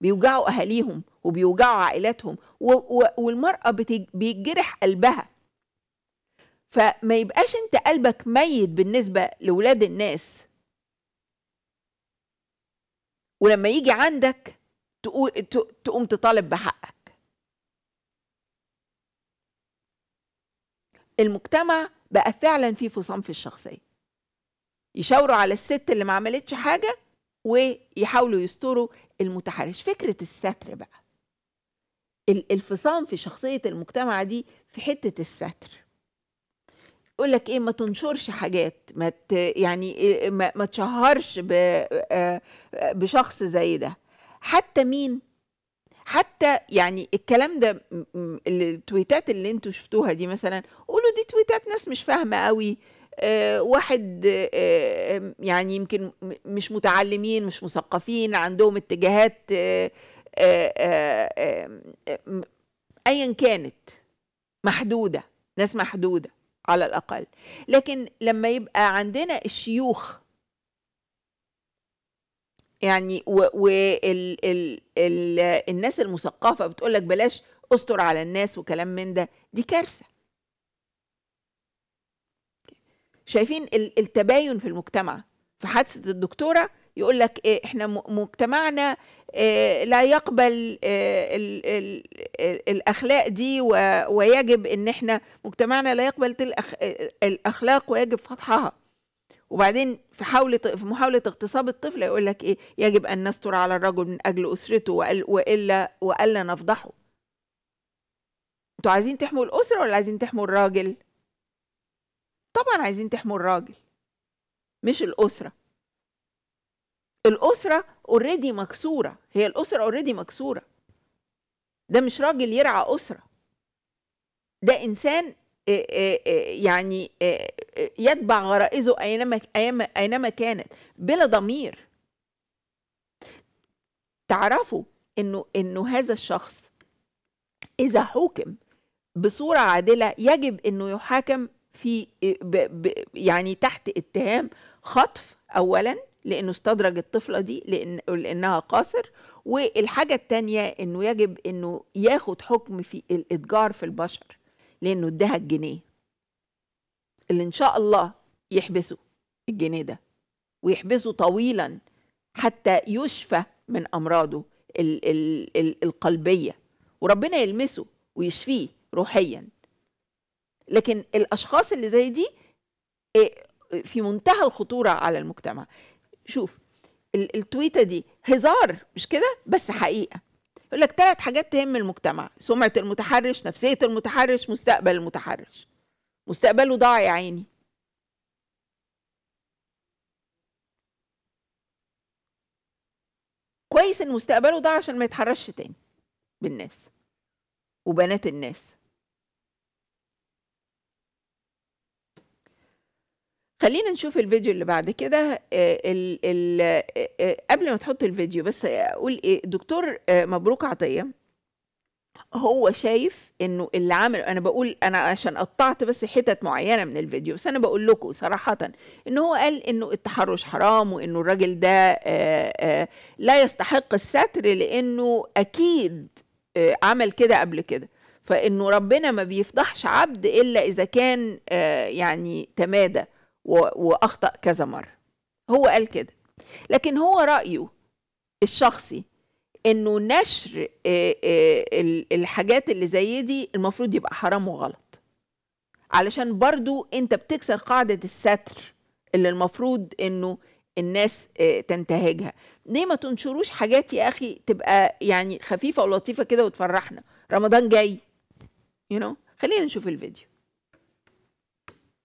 بيوجعوا اهاليهم وبيوجعوا عائلاتهم والمراه بيتجرح قلبها فما يبقاش انت قلبك ميت بالنسبه لولاد الناس ولما يجي عندك تقوم تطالب بحقك المجتمع بقى فعلا فيه فصام في الشخصيه يشاوروا على الست اللي ما عملتش حاجه ويحاولوا يستروا المتحرش فكره الستر بقى الفصام في شخصيه المجتمع دي في حته الستر يقول لك ايه ما تنشرش حاجات ما ت... يعني إيه، ما, ما تشهرش ب... آه، بشخص زي ده حتى مين حتى يعني الكلام ده التويتات اللي انتوا شفتوها دي مثلا قولوا دي تويتات ناس مش فاهمه قوي آه واحد آه, آه، يعني يمكن مش متعلمين مش مثقفين عندهم اتجاهات آه, آه، ايا كانت محدوده ناس محدوده على الأقل لكن لما يبقى عندنا الشيوخ يعني والناس المثقفة بتقول لك بلاش أستر على الناس وكلام من ده دي كارثة شايفين التباين في المجتمع في حادثة الدكتورة يقول لك إيه احنا مجتمعنا آه، لا يقبل آه، الاخلاق دي ويجب ان احنا مجتمعنا لا يقبل آه، الاخلاق ويجب فتحها وبعدين في حاولة في محاولة اغتصاب الطفل يقول لك ايه يجب ان نستر على الرجل من اجل اسرته والا والا نفضحه انتوا عايزين تحموا الاسرة ولا عايزين تحموا الراجل طبعا عايزين تحموا الراجل مش الاسره الاسره اوريدي مكسوره هي الاسره اوريدي مكسوره ده مش راجل يرعى اسره ده انسان آه، آه، آه، يعني يتبع غرائزه اينما اينما كانت بلا ضمير تعرفوا انه انه هذا الشخص اذا حكم بصوره عادله يجب انه يحاكم في يعني تحت اتهام خطف اولا لانه استدرج الطفله دي لان لانها قاصر والحاجه الثانيه انه يجب انه ياخد حكم في الاتجار في البشر لانه اداها الجنيه اللي ان شاء الله يحبسه الجنيه ده ويحبسه طويلا حتى يشفى من امراضه الـ الـ الـ القلبيه وربنا يلمسه ويشفيه روحيا لكن الاشخاص اللي زي دي إيه، في منتهى الخطوره على المجتمع شوف التويته دي هزار مش كده بس حقيقه يقول لك ثلاث حاجات تهم المجتمع سمعه المتحرش نفسيه المتحرش مستقبل المتحرش مستقبله ضاع يا عيني كويس ان مستقبله ضاع عشان ما يتحرش تاني بالناس وبنات الناس خلينا نشوف الفيديو اللي بعد كده آه، ال ال آه، آه، قبل ما تحط الفيديو بس اقول ايه دكتور مبروك عطيه هو شايف انه اللي عمله انا بقول انا عشان قطعت بس حتت معينه من الفيديو بس انا بقول لكم صراحه ان هو قال انه التحرش حرام وانه الراجل ده لا يستحق الستر لانه اكيد عمل كده قبل كده فانه ربنا ما بيفضحش عبد الا اذا كان يعني تمادى واخطا كذا مره هو قال كده لكن هو رايه الشخصي انه نشر الحاجات اللي زي دي المفروض يبقى حرام وغلط علشان برضو انت بتكسر قاعده الستر اللي المفروض انه الناس تنتهجها ليه ما تنشروش حاجات يا اخي تبقى يعني خفيفه ولطيفه كده وتفرحنا رمضان جاي يو you know? خلينا نشوف الفيديو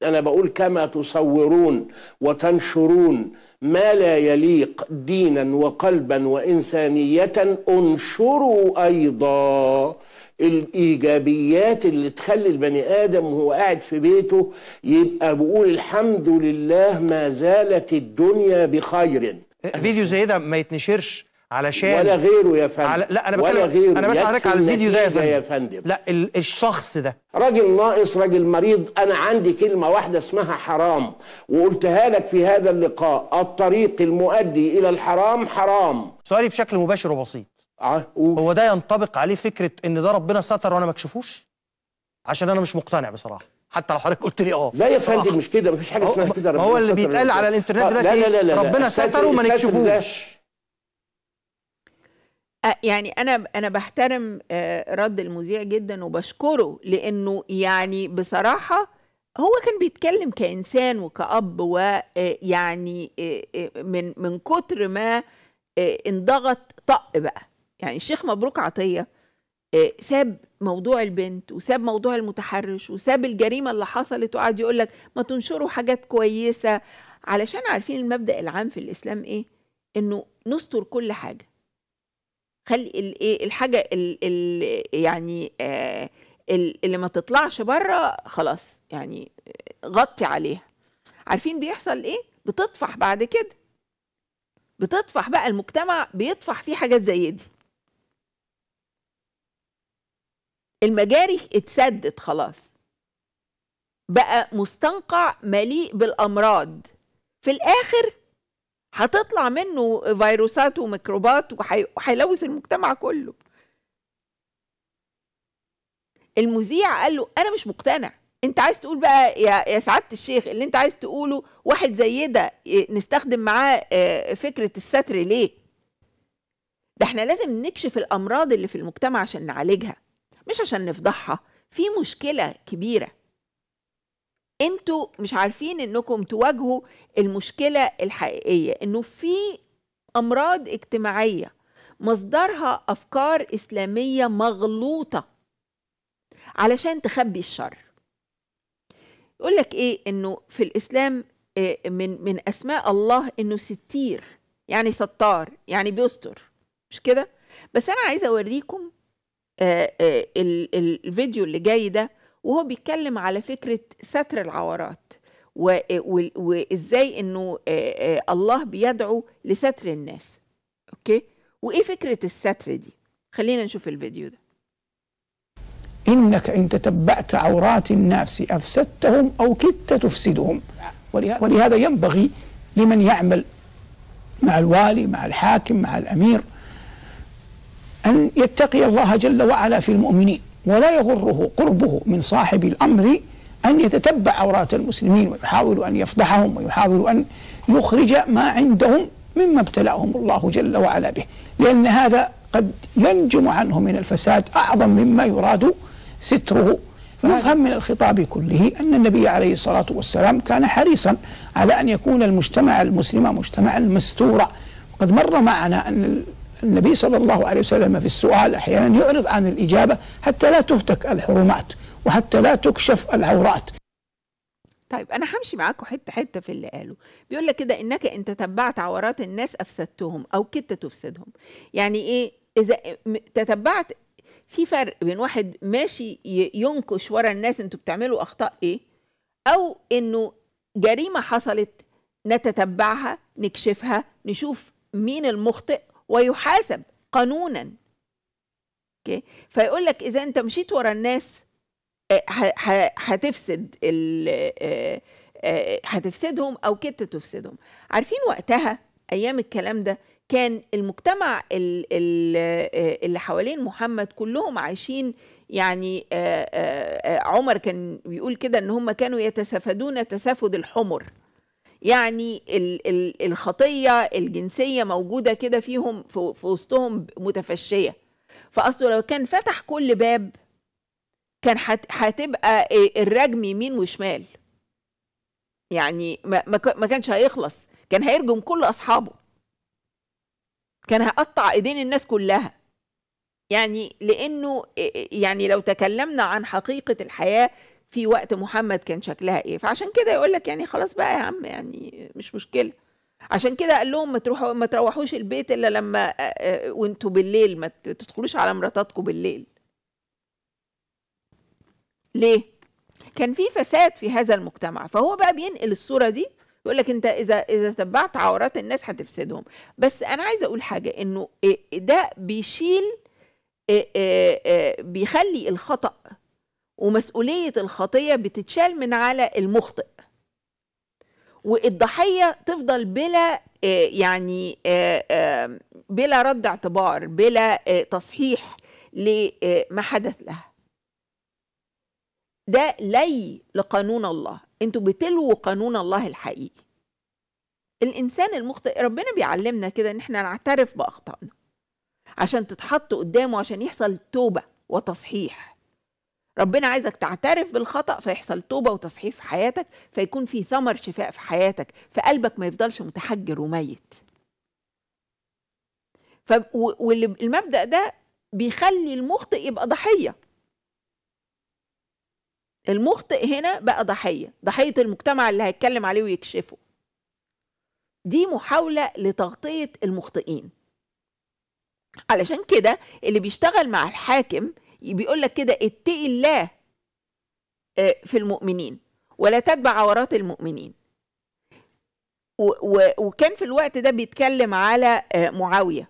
أنا بقول كما تصورون وتنشرون ما لا يليق دينا وقلبا وإنسانية انشروا أيضا الايجابيات اللي تخلي البني ادم وهو قاعد في بيته يبقى بقول الحمد لله ما زالت الدنيا بخير فيديو زي ده ما يتنشرش علشان ولا غيره يا فندم على... لا انا بتكلم ولا غيره انا بس حضرتك على الفيديو ده يا فندم, يا فندم. لا ال... الشخص ده راجل ناقص راجل مريض انا عندي كلمه واحده اسمها حرام وقلتها لك في هذا اللقاء الطريق المؤدي الى الحرام حرام سؤالي بشكل مباشر وبسيط آه. هو ده ينطبق عليه فكره ان ده ربنا ستر وانا ما اكشفوش عشان انا مش مقتنع بصراحه حتى لو حضرتك قلت لي اه لا يا فندم مش كده مفيش حاجه اسمها كده ربنا هو اللي بيتقال على الانترنت آه، دلوقتي ربنا ستر وما نكشفوش يعني انا انا بحترم رد المذيع جدا وبشكره لانه يعني بصراحه هو كان بيتكلم كانسان وكاب ويعني من من كتر ما انضغط طق بقى يعني الشيخ مبروك عطيه ساب موضوع البنت وساب موضوع المتحرش وساب الجريمه اللي حصلت وقعد يقول لك ما تنشروا حاجات كويسه علشان عارفين المبدا العام في الاسلام ايه انه نستر كل حاجه خلي الايه الحاجه الـ الـ يعني آه، الـ اللي ما تطلعش بره خلاص يعني آه، غطي عليها عارفين بيحصل ايه بتطفح بعد كده بتطفح بقى المجتمع بيطفح فيه حاجات زي دي المجاري اتسدت خلاص بقى مستنقع مليء بالامراض في الاخر هتطلع منه فيروسات وميكروبات وهيلوث المجتمع كله المذيع قال له انا مش مقتنع انت عايز تقول بقى يا يا سعاده الشيخ اللي انت عايز تقوله واحد زي ده نستخدم معاه آه، فكره الستر ليه ده احنا لازم نكشف الامراض اللي في المجتمع عشان نعالجها مش عشان نفضحها في مشكله كبيره انتوا مش عارفين انكم تواجهوا المشكله الحقيقيه انه في امراض اجتماعيه مصدرها افكار اسلاميه مغلوطه علشان تخبي الشر يقول لك ايه انه في الاسلام آه، من من اسماء الله انه ستير يعني ستار يعني بيستر مش كده بس انا عايزه اوريكم آه، آه، الفيديو اللي جاي ده وهو بيتكلم على فكره ستر العورات وازاي انه الله بيدعو لستر الناس اوكي وايه فكره الستر دي خلينا نشوف الفيديو ده انك ان تتبعت عورات الناس افسدتهم او كدت تفسدهم ولهذا ينبغي لمن يعمل مع الوالي مع الحاكم مع الامير ان يتقي الله جل وعلا في المؤمنين ولا يغره قربه من صاحب الأمر أن يتتبع عورات المسلمين ويحاول أن يفضحهم ويحاول أن يخرج ما عندهم مما ابتلاهم الله جل وعلا به لأن هذا قد ينجم عنه من الفساد أعظم مما يراد ستره يفهم من الخطاب كله أن النبي عليه الصلاة والسلام كان حريصا على أن يكون المجتمع المسلم مجتمعا مستورا وقد مر معنا أن النبي صلى الله عليه وسلم في السؤال أحيانا يعرض عن الإجابة حتى لا تهتك الحرمات وحتى لا تكشف العورات طيب انا همشي معاكم حته حته في اللي قاله بيقول لك كده انك ان تتبعت عورات الناس افسدتهم او كدت تفسدهم يعني ايه اذا تتبعت في فرق بين واحد ماشي ينكش ورا الناس انتوا بتعملوا اخطاء ايه او انه جريمه حصلت نتتبعها نكشفها نشوف مين المخطئ ويحاسب قانونا اوكي فيقول لك اذا انت مشيت ورا الناس آه، هتفسد آه، آه، هتفسدهم او كنت تفسدهم عارفين وقتها ايام الكلام ده كان المجتمع اللي حوالين محمد كلهم عايشين يعني عمر كان بيقول كده ان هم كانوا يتسافدون تسافد الحمر يعني ال ال الخطية الجنسية موجودة كده فيهم في, وسطهم متفشية فأصله لو كان فتح كل باب كان هتبقى الرجم يمين وشمال يعني ما, ما كانش هيخلص كان هيرجم كل أصحابه كان هقطع ايدين الناس كلها يعني لانه يعني لو تكلمنا عن حقيقه الحياه في وقت محمد كان شكلها ايه فعشان كده يقول لك يعني خلاص بقى يا عم يعني مش مشكله عشان كده قال لهم ما تروحوا ما تروحوش البيت الا لما آه، آه، وانتوا بالليل ما تدخلوش على مراتاتكم بالليل ليه كان في فساد في هذا المجتمع فهو بقى بينقل الصوره دي يقول لك انت اذا اذا تبعت عورات الناس هتفسدهم بس انا عايزه اقول حاجه انه آه، ده بيشيل بيخلي الخطأ ومسؤولية الخطية بتتشال من على المخطئ والضحية تفضل بلا آه، يعني آه، آه، بلا رد اعتبار بلا تصحيح لما حدث لها ده لي لقانون الله انتوا بتلووا قانون الله الحقيقي الانسان المخطئ ربنا بيعلمنا كده ان احنا نعترف باخطائنا عشان تتحط قدامه عشان يحصل توبه وتصحيح ربنا عايزك تعترف بالخطأ فيحصل توبة وتصحيح في حياتك فيكون في ثمر شفاء في حياتك فقلبك ما يفضلش متحجر وميت ف... والمبدأ ده بيخلي المخطئ يبقى ضحية المخطئ هنا بقى ضحية ضحية المجتمع اللي هيتكلم عليه ويكشفه دي محاولة لتغطية المخطئين علشان كده اللي بيشتغل مع الحاكم بيقول لك كده اتقي الله آه، في المؤمنين ولا تتبع عورات المؤمنين وكان في الوقت ده بيتكلم على آه، معاوية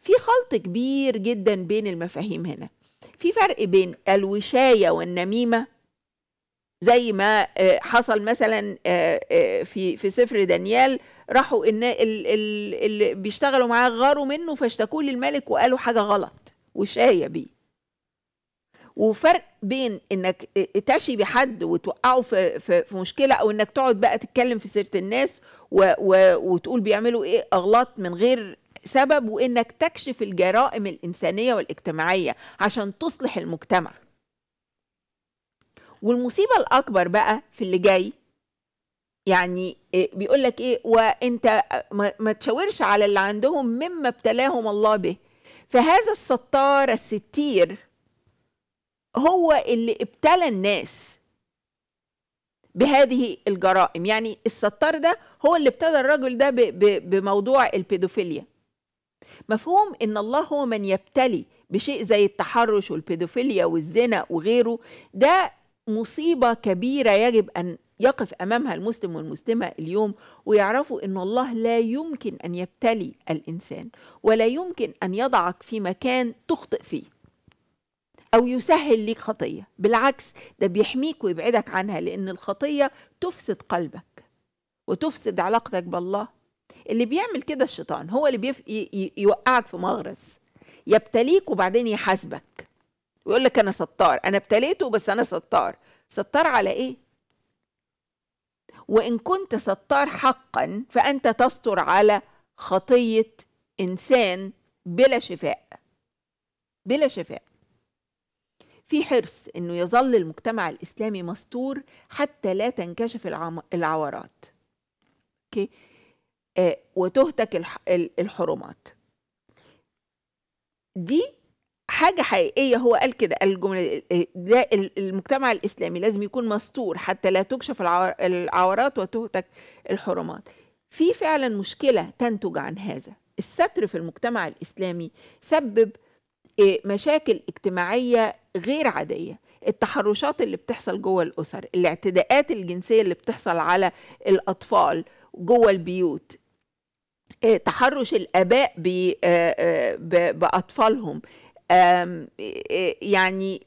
في خلط كبير جدا بين المفاهيم هنا في فرق بين الوشاية والنميمة زي ما آه، حصل مثلا في في سفر دانيال راحوا ان اللي بيشتغلوا معاه غاروا منه فاشتكوا للملك وقالوا حاجه غلط وشايه بيه وفرق بين انك تشي بحد وتوقعه في, في, في مشكله او انك تقعد بقى تتكلم في سيره الناس و و وتقول بيعملوا ايه اغلاط من غير سبب وانك تكشف الجرائم الانسانيه والاجتماعيه عشان تصلح المجتمع والمصيبه الاكبر بقى في اللي جاي يعني بيقول لك ايه وانت ما تشاورش على اللي عندهم مما ابتلاهم الله به فهذا الستار الستير هو اللي ابتلى الناس بهذه الجرائم يعني الستار ده هو اللي ابتدى الرجل ده بموضوع البيدوفيليا مفهوم ان الله هو من يبتلي بشيء زي التحرش والبيدوفيليا والزنا وغيره ده مصيبه كبيره يجب ان يقف امامها المسلم والمسلمه اليوم ويعرفوا ان الله لا يمكن ان يبتلي الانسان ولا يمكن ان يضعك في مكان تخطئ فيه أو يسهل ليك خطية بالعكس ده بيحميك ويبعدك عنها لأن الخطية تفسد قلبك وتفسد علاقتك بالله اللي بيعمل كده الشيطان هو اللي بيف... ي... يوقعك في مغرز يبتليك وبعدين يحاسبك ويقول لك أنا ستار أنا ابتليته بس أنا ستار ستار على إيه؟ وإن كنت ستار حقا فأنت تستر على خطية إنسان بلا شفاء بلا شفاء في حرص انه يظل المجتمع الاسلامي مستور حتى لا تنكشف العورات اوكي آه وتهتك الحرمات دي حاجه حقيقيه هو قال كده الجمله ده المجتمع الاسلامي لازم يكون مستور حتى لا تكشف العورات وتهتك الحرمات في فعلا مشكله تنتج عن هذا الستر في المجتمع الاسلامي سبب إيه، مشاكل اجتماعيه غير عاديه التحرشات اللي بتحصل جوه الاسر الاعتداءات الجنسيه اللي بتحصل على الاطفال جوه البيوت إيه، تحرش الاباء آه، آه، باطفالهم إيه، يعني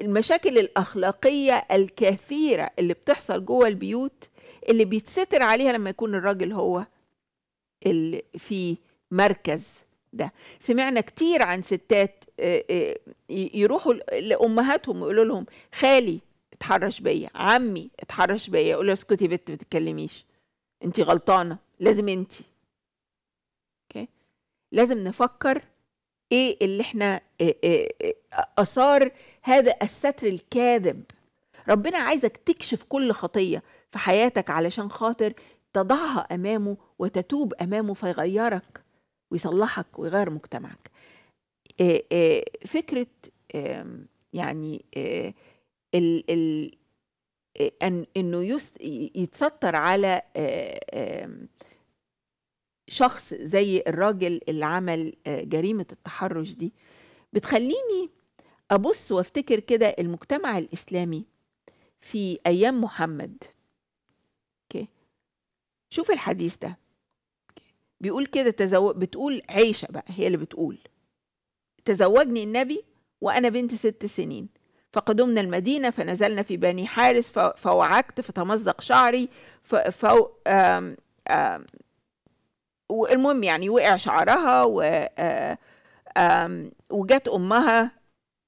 المشاكل الاخلاقيه الكثيره اللي بتحصل جوه البيوت اللي بيتستر عليها لما يكون الراجل هو اللي في مركز ده سمعنا كتير عن ستات آه، آه، يروحوا لامهاتهم ويقولوا لهم خالي اتحرش بيا عمي اتحرش بيا يقول له اسكتي بنت ما تتكلميش انت غلطانه لازم انت اوكي لازم نفكر ايه اللي احنا آه، اثار هذا الستر الكاذب ربنا عايزك تكشف كل خطيه في حياتك علشان خاطر تضعها امامه وتتوب امامه فيغيرك ويصلحك ويغير مجتمعك فكرة آمم، يعني ال ال أن انه يتستر على آمم، شخص زي الراجل اللي عمل جريمه التحرش دي بتخليني ابص وافتكر كده المجتمع الاسلامي في ايام محمد اوكي شوف الحديث ده بيقول كده تزوج بتقول عيشه بقى هي اللي بتقول تزوجني النبي وانا بنت ست سنين فقدمنا المدينه فنزلنا في بني حارس فوعكت فتمزق شعري فو آم آم والمهم يعني وقع شعرها و وجت امها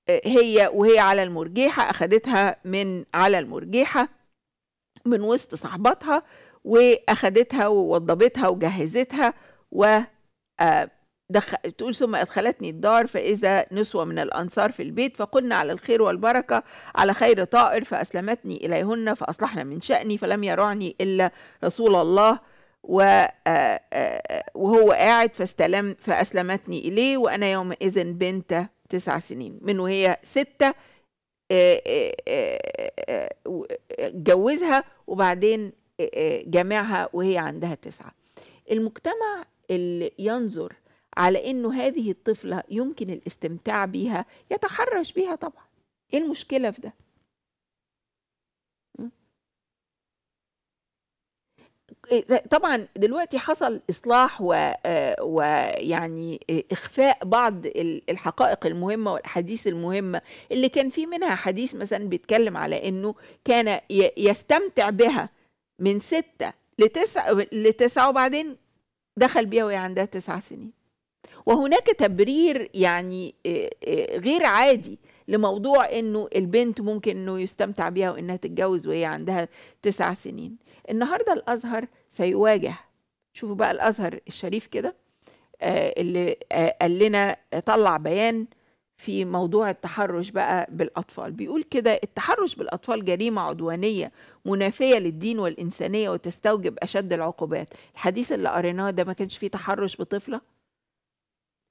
هي وهي على المرجيحه اخدتها من على المرجيحه من وسط صحباتها واخدتها ووضبتها وجهزتها و آه، دخل... تقول ثم أدخلتني الدار فإذا نسوة من الأنصار في البيت فقلنا على الخير والبركة على خير طائر فأسلمتني إليهن فأصلحنا من شأني فلم يرعني إلا رسول الله و... آه، آه، وهو قاعد فاستلم فأسلمتني إليه وأنا يومئذ بنت تسع سنين من وهي ستة اتجوزها وبعدين آه، آه، جامعها وهي عندها تسعة المجتمع اللي ينظر على انه هذه الطفلة يمكن الاستمتاع بيها يتحرش بيها طبعا ايه المشكلة في ده طبعا دلوقتي حصل اصلاح ويعني آه، اخفاء بعض الحقائق المهمه والاحاديث المهمه اللي كان في منها حديث مثلا بيتكلم على انه كان يستمتع بها من ستة لتسعة لتسعة وبعدين دخل بيها وهي عندها تسع سنين وهناك تبرير يعني آه، آه، غير عادي لموضوع انه البنت ممكن انه يستمتع بيها وانها تتجوز وهي عندها تسع سنين النهارده الازهر سيواجه شوفوا بقى الازهر الشريف كده آه، اللي قال لنا طلع بيان في موضوع التحرش بقى بالأطفال بيقول كده التحرش بالأطفال جريمة عدوانية منافية للدين والإنسانية وتستوجب أشد العقوبات الحديث اللي قريناه ده ما كانش فيه تحرش بطفلة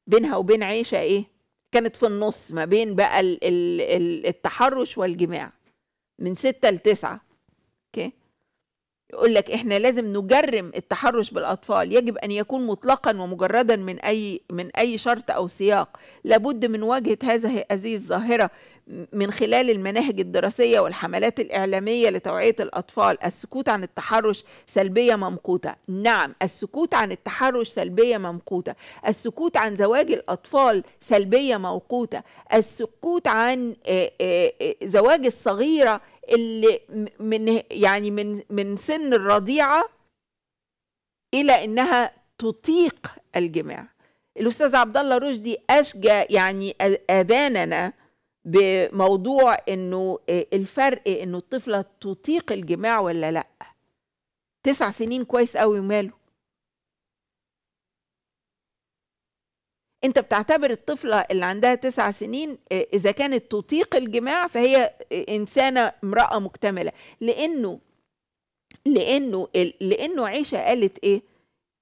بينها وبين عيشة إيه كانت في النص ما بين بقى التحرش والجماع من ستة لتسعة يقول لك احنا لازم نجرم التحرش بالاطفال يجب ان يكون مطلقا ومجردا من اي من اي شرط او سياق لابد من وجهه هذه هذه الظاهره من خلال المناهج الدراسيه والحملات الاعلاميه لتوعيه الاطفال السكوت عن التحرش سلبيه ممقوته نعم السكوت عن التحرش سلبيه ممقوته السكوت عن زواج الاطفال سلبيه موقوته السكوت عن آه، آه، آه، زواج الصغيره اللي من يعني من من سن الرضيعه الى انها تطيق الجماع الاستاذ عبد الله رشدي اشجى يعني اذاننا بموضوع انه الفرق انه الطفله تطيق الجماع ولا لا تسع سنين كويس قوي وماله انت بتعتبر الطفله اللي عندها تسع سنين آه، اذا كانت تطيق الجماع فهي آه، انسانه امراه مكتمله لانه لانه لانه عيشه قالت ايه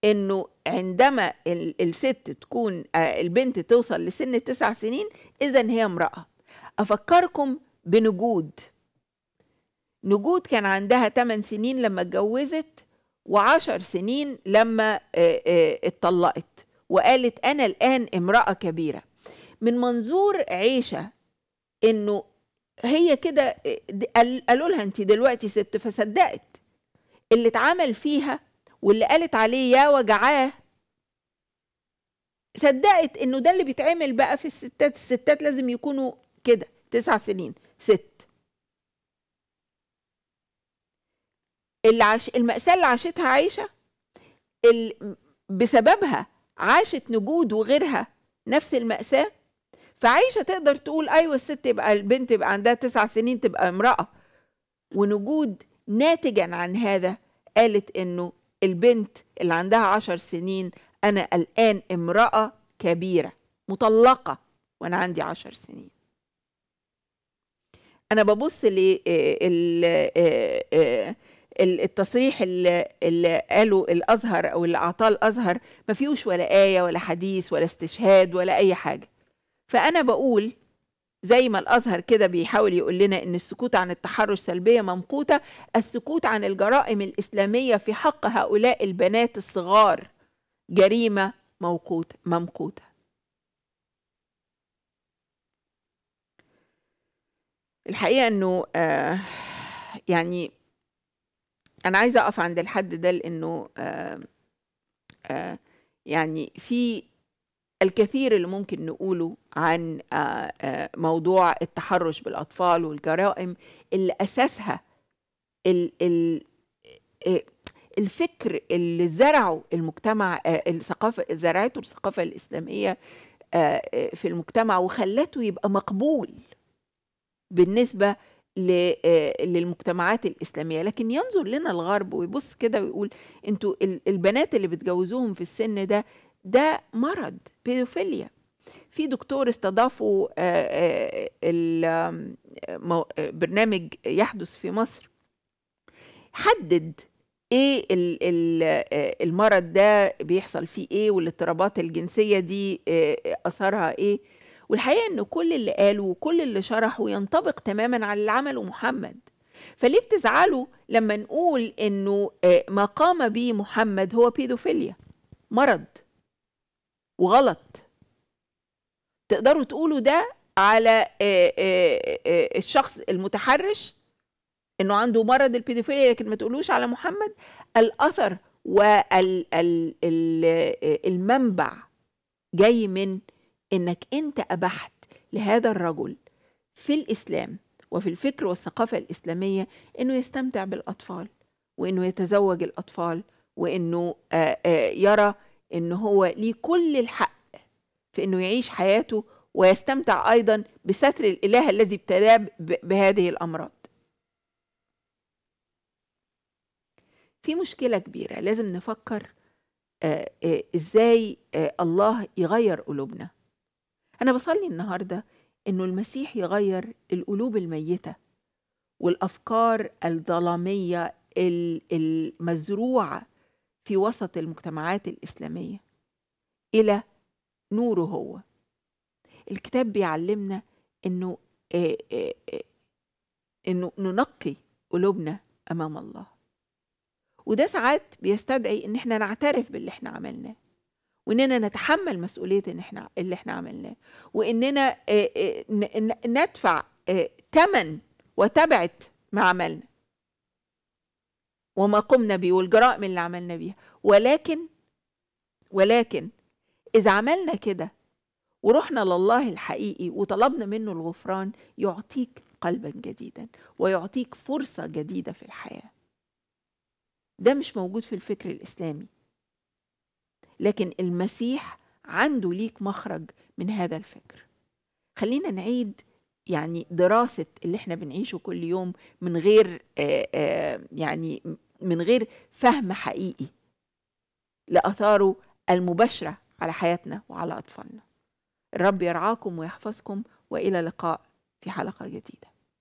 انه عندما الست تكون آه، البنت توصل لسن التسع سنين اذا هي امراه افكركم بنجود نجود كان عندها 8 سنين لما اتجوزت و10 سنين لما اتطلقت وقالت أنا الآن امرأة كبيرة من منظور عيشة إنه هي كده قالوا لها أنت دلوقتي ست فصدقت اللي اتعمل فيها واللي قالت عليه يا وجعاه صدقت انه ده اللي بيتعمل بقى في الستات الستات لازم يكونوا كده تسع سنين ست اللي عش... المأساة اللي عاشتها عايشة ال... بسببها عاشت نجود وغيرها نفس المأساة فعايشة تقدر تقول أيوة الست يبقى البنت يبقى عندها تسع سنين تبقى امرأة ونجود ناتجا عن هذا قالت إنه البنت اللي عندها عشر سنين أنا الآن امرأة كبيرة مطلقة وأنا عندي عشر سنين أنا ببص ل آه، التصريح اللي, اللي قاله الازهر او اللي اعطاه الازهر ما فيهوش ولا ايه ولا حديث ولا استشهاد ولا اي حاجه فانا بقول زي ما الازهر كده بيحاول يقول لنا ان السكوت عن التحرش سلبيه ممقوته السكوت عن الجرائم الاسلاميه في حق هؤلاء البنات الصغار جريمه موقوته ممقوته الحقيقه انه آه يعني انا عايزه اقف عند الحد ده لانه آه، آه، يعني في الكثير اللي ممكن نقوله عن آه، موضوع التحرش بالاطفال والجرائم اللي اساسها ال ال الفكر اللي زرعه المجتمع الثقافه زرعته الثقافه الاسلاميه في المجتمع وخلته يبقى مقبول بالنسبه آه، للمجتمعات الإسلامية لكن ينظر لنا الغرب ويبص كده ويقول انتوا البنات اللي بتجوزوهم في السن ده ده مرض بيدوفيليا في دكتور استضافه آه، آه، برنامج يحدث في مصر حدد ايه المرض ده بيحصل فيه ايه والاضطرابات الجنسيه دي اثرها ايه والحقيقة إن كل اللي قاله وكل اللي شرحه ينطبق تماما على اللي عمله محمد فليه بتزعلوا لما نقول إنه آه، ما قام به محمد هو بيدوفيليا مرض وغلط تقدروا تقولوا ده على آه، آه، الشخص المتحرش انه عنده مرض البيدوفيليا لكن ما تقولوش على محمد الاثر والمنبع جاي من انك انت ابحت لهذا الرجل في الاسلام وفي الفكر والثقافه الاسلاميه انه يستمتع بالاطفال وانه يتزوج الاطفال وانه آه، آه، يرى ان هو ليه كل الحق في انه يعيش حياته ويستمتع ايضا بستر الاله الذي ابتلاه بهذه الامراض في مشكله كبيره لازم نفكر آه، ازاي الله يغير قلوبنا أنا بصلي النهاردة إنه المسيح يغير القلوب الميتة والأفكار الظلامية المزروعة في وسط المجتمعات الإسلامية إلى نوره هو الكتاب بيعلمنا إنه إنه ننقي قلوبنا أمام الله وده ساعات بيستدعي إن إحنا نعترف باللي إحنا عملناه واننا نتحمل مسؤوليه ان احنا اللي احنا عملناه واننا آه، آه، ندفع ثمن آه، وتبعه ما عملنا وما قمنا به والجرائم اللي عملنا بيها ولكن ولكن اذا عملنا كده ورحنا لله الحقيقي وطلبنا منه الغفران يعطيك قلبا جديدا ويعطيك فرصه جديده في الحياه ده مش موجود في الفكر الاسلامي لكن المسيح عنده ليك مخرج من هذا الفكر خلينا نعيد يعني دراسة اللي احنا بنعيشه كل يوم من غير آآ آه، آآ آه، يعني من غير فهم حقيقي لأثاره المباشرة على حياتنا وعلى أطفالنا الرب يرعاكم ويحفظكم وإلى لقاء في حلقة جديدة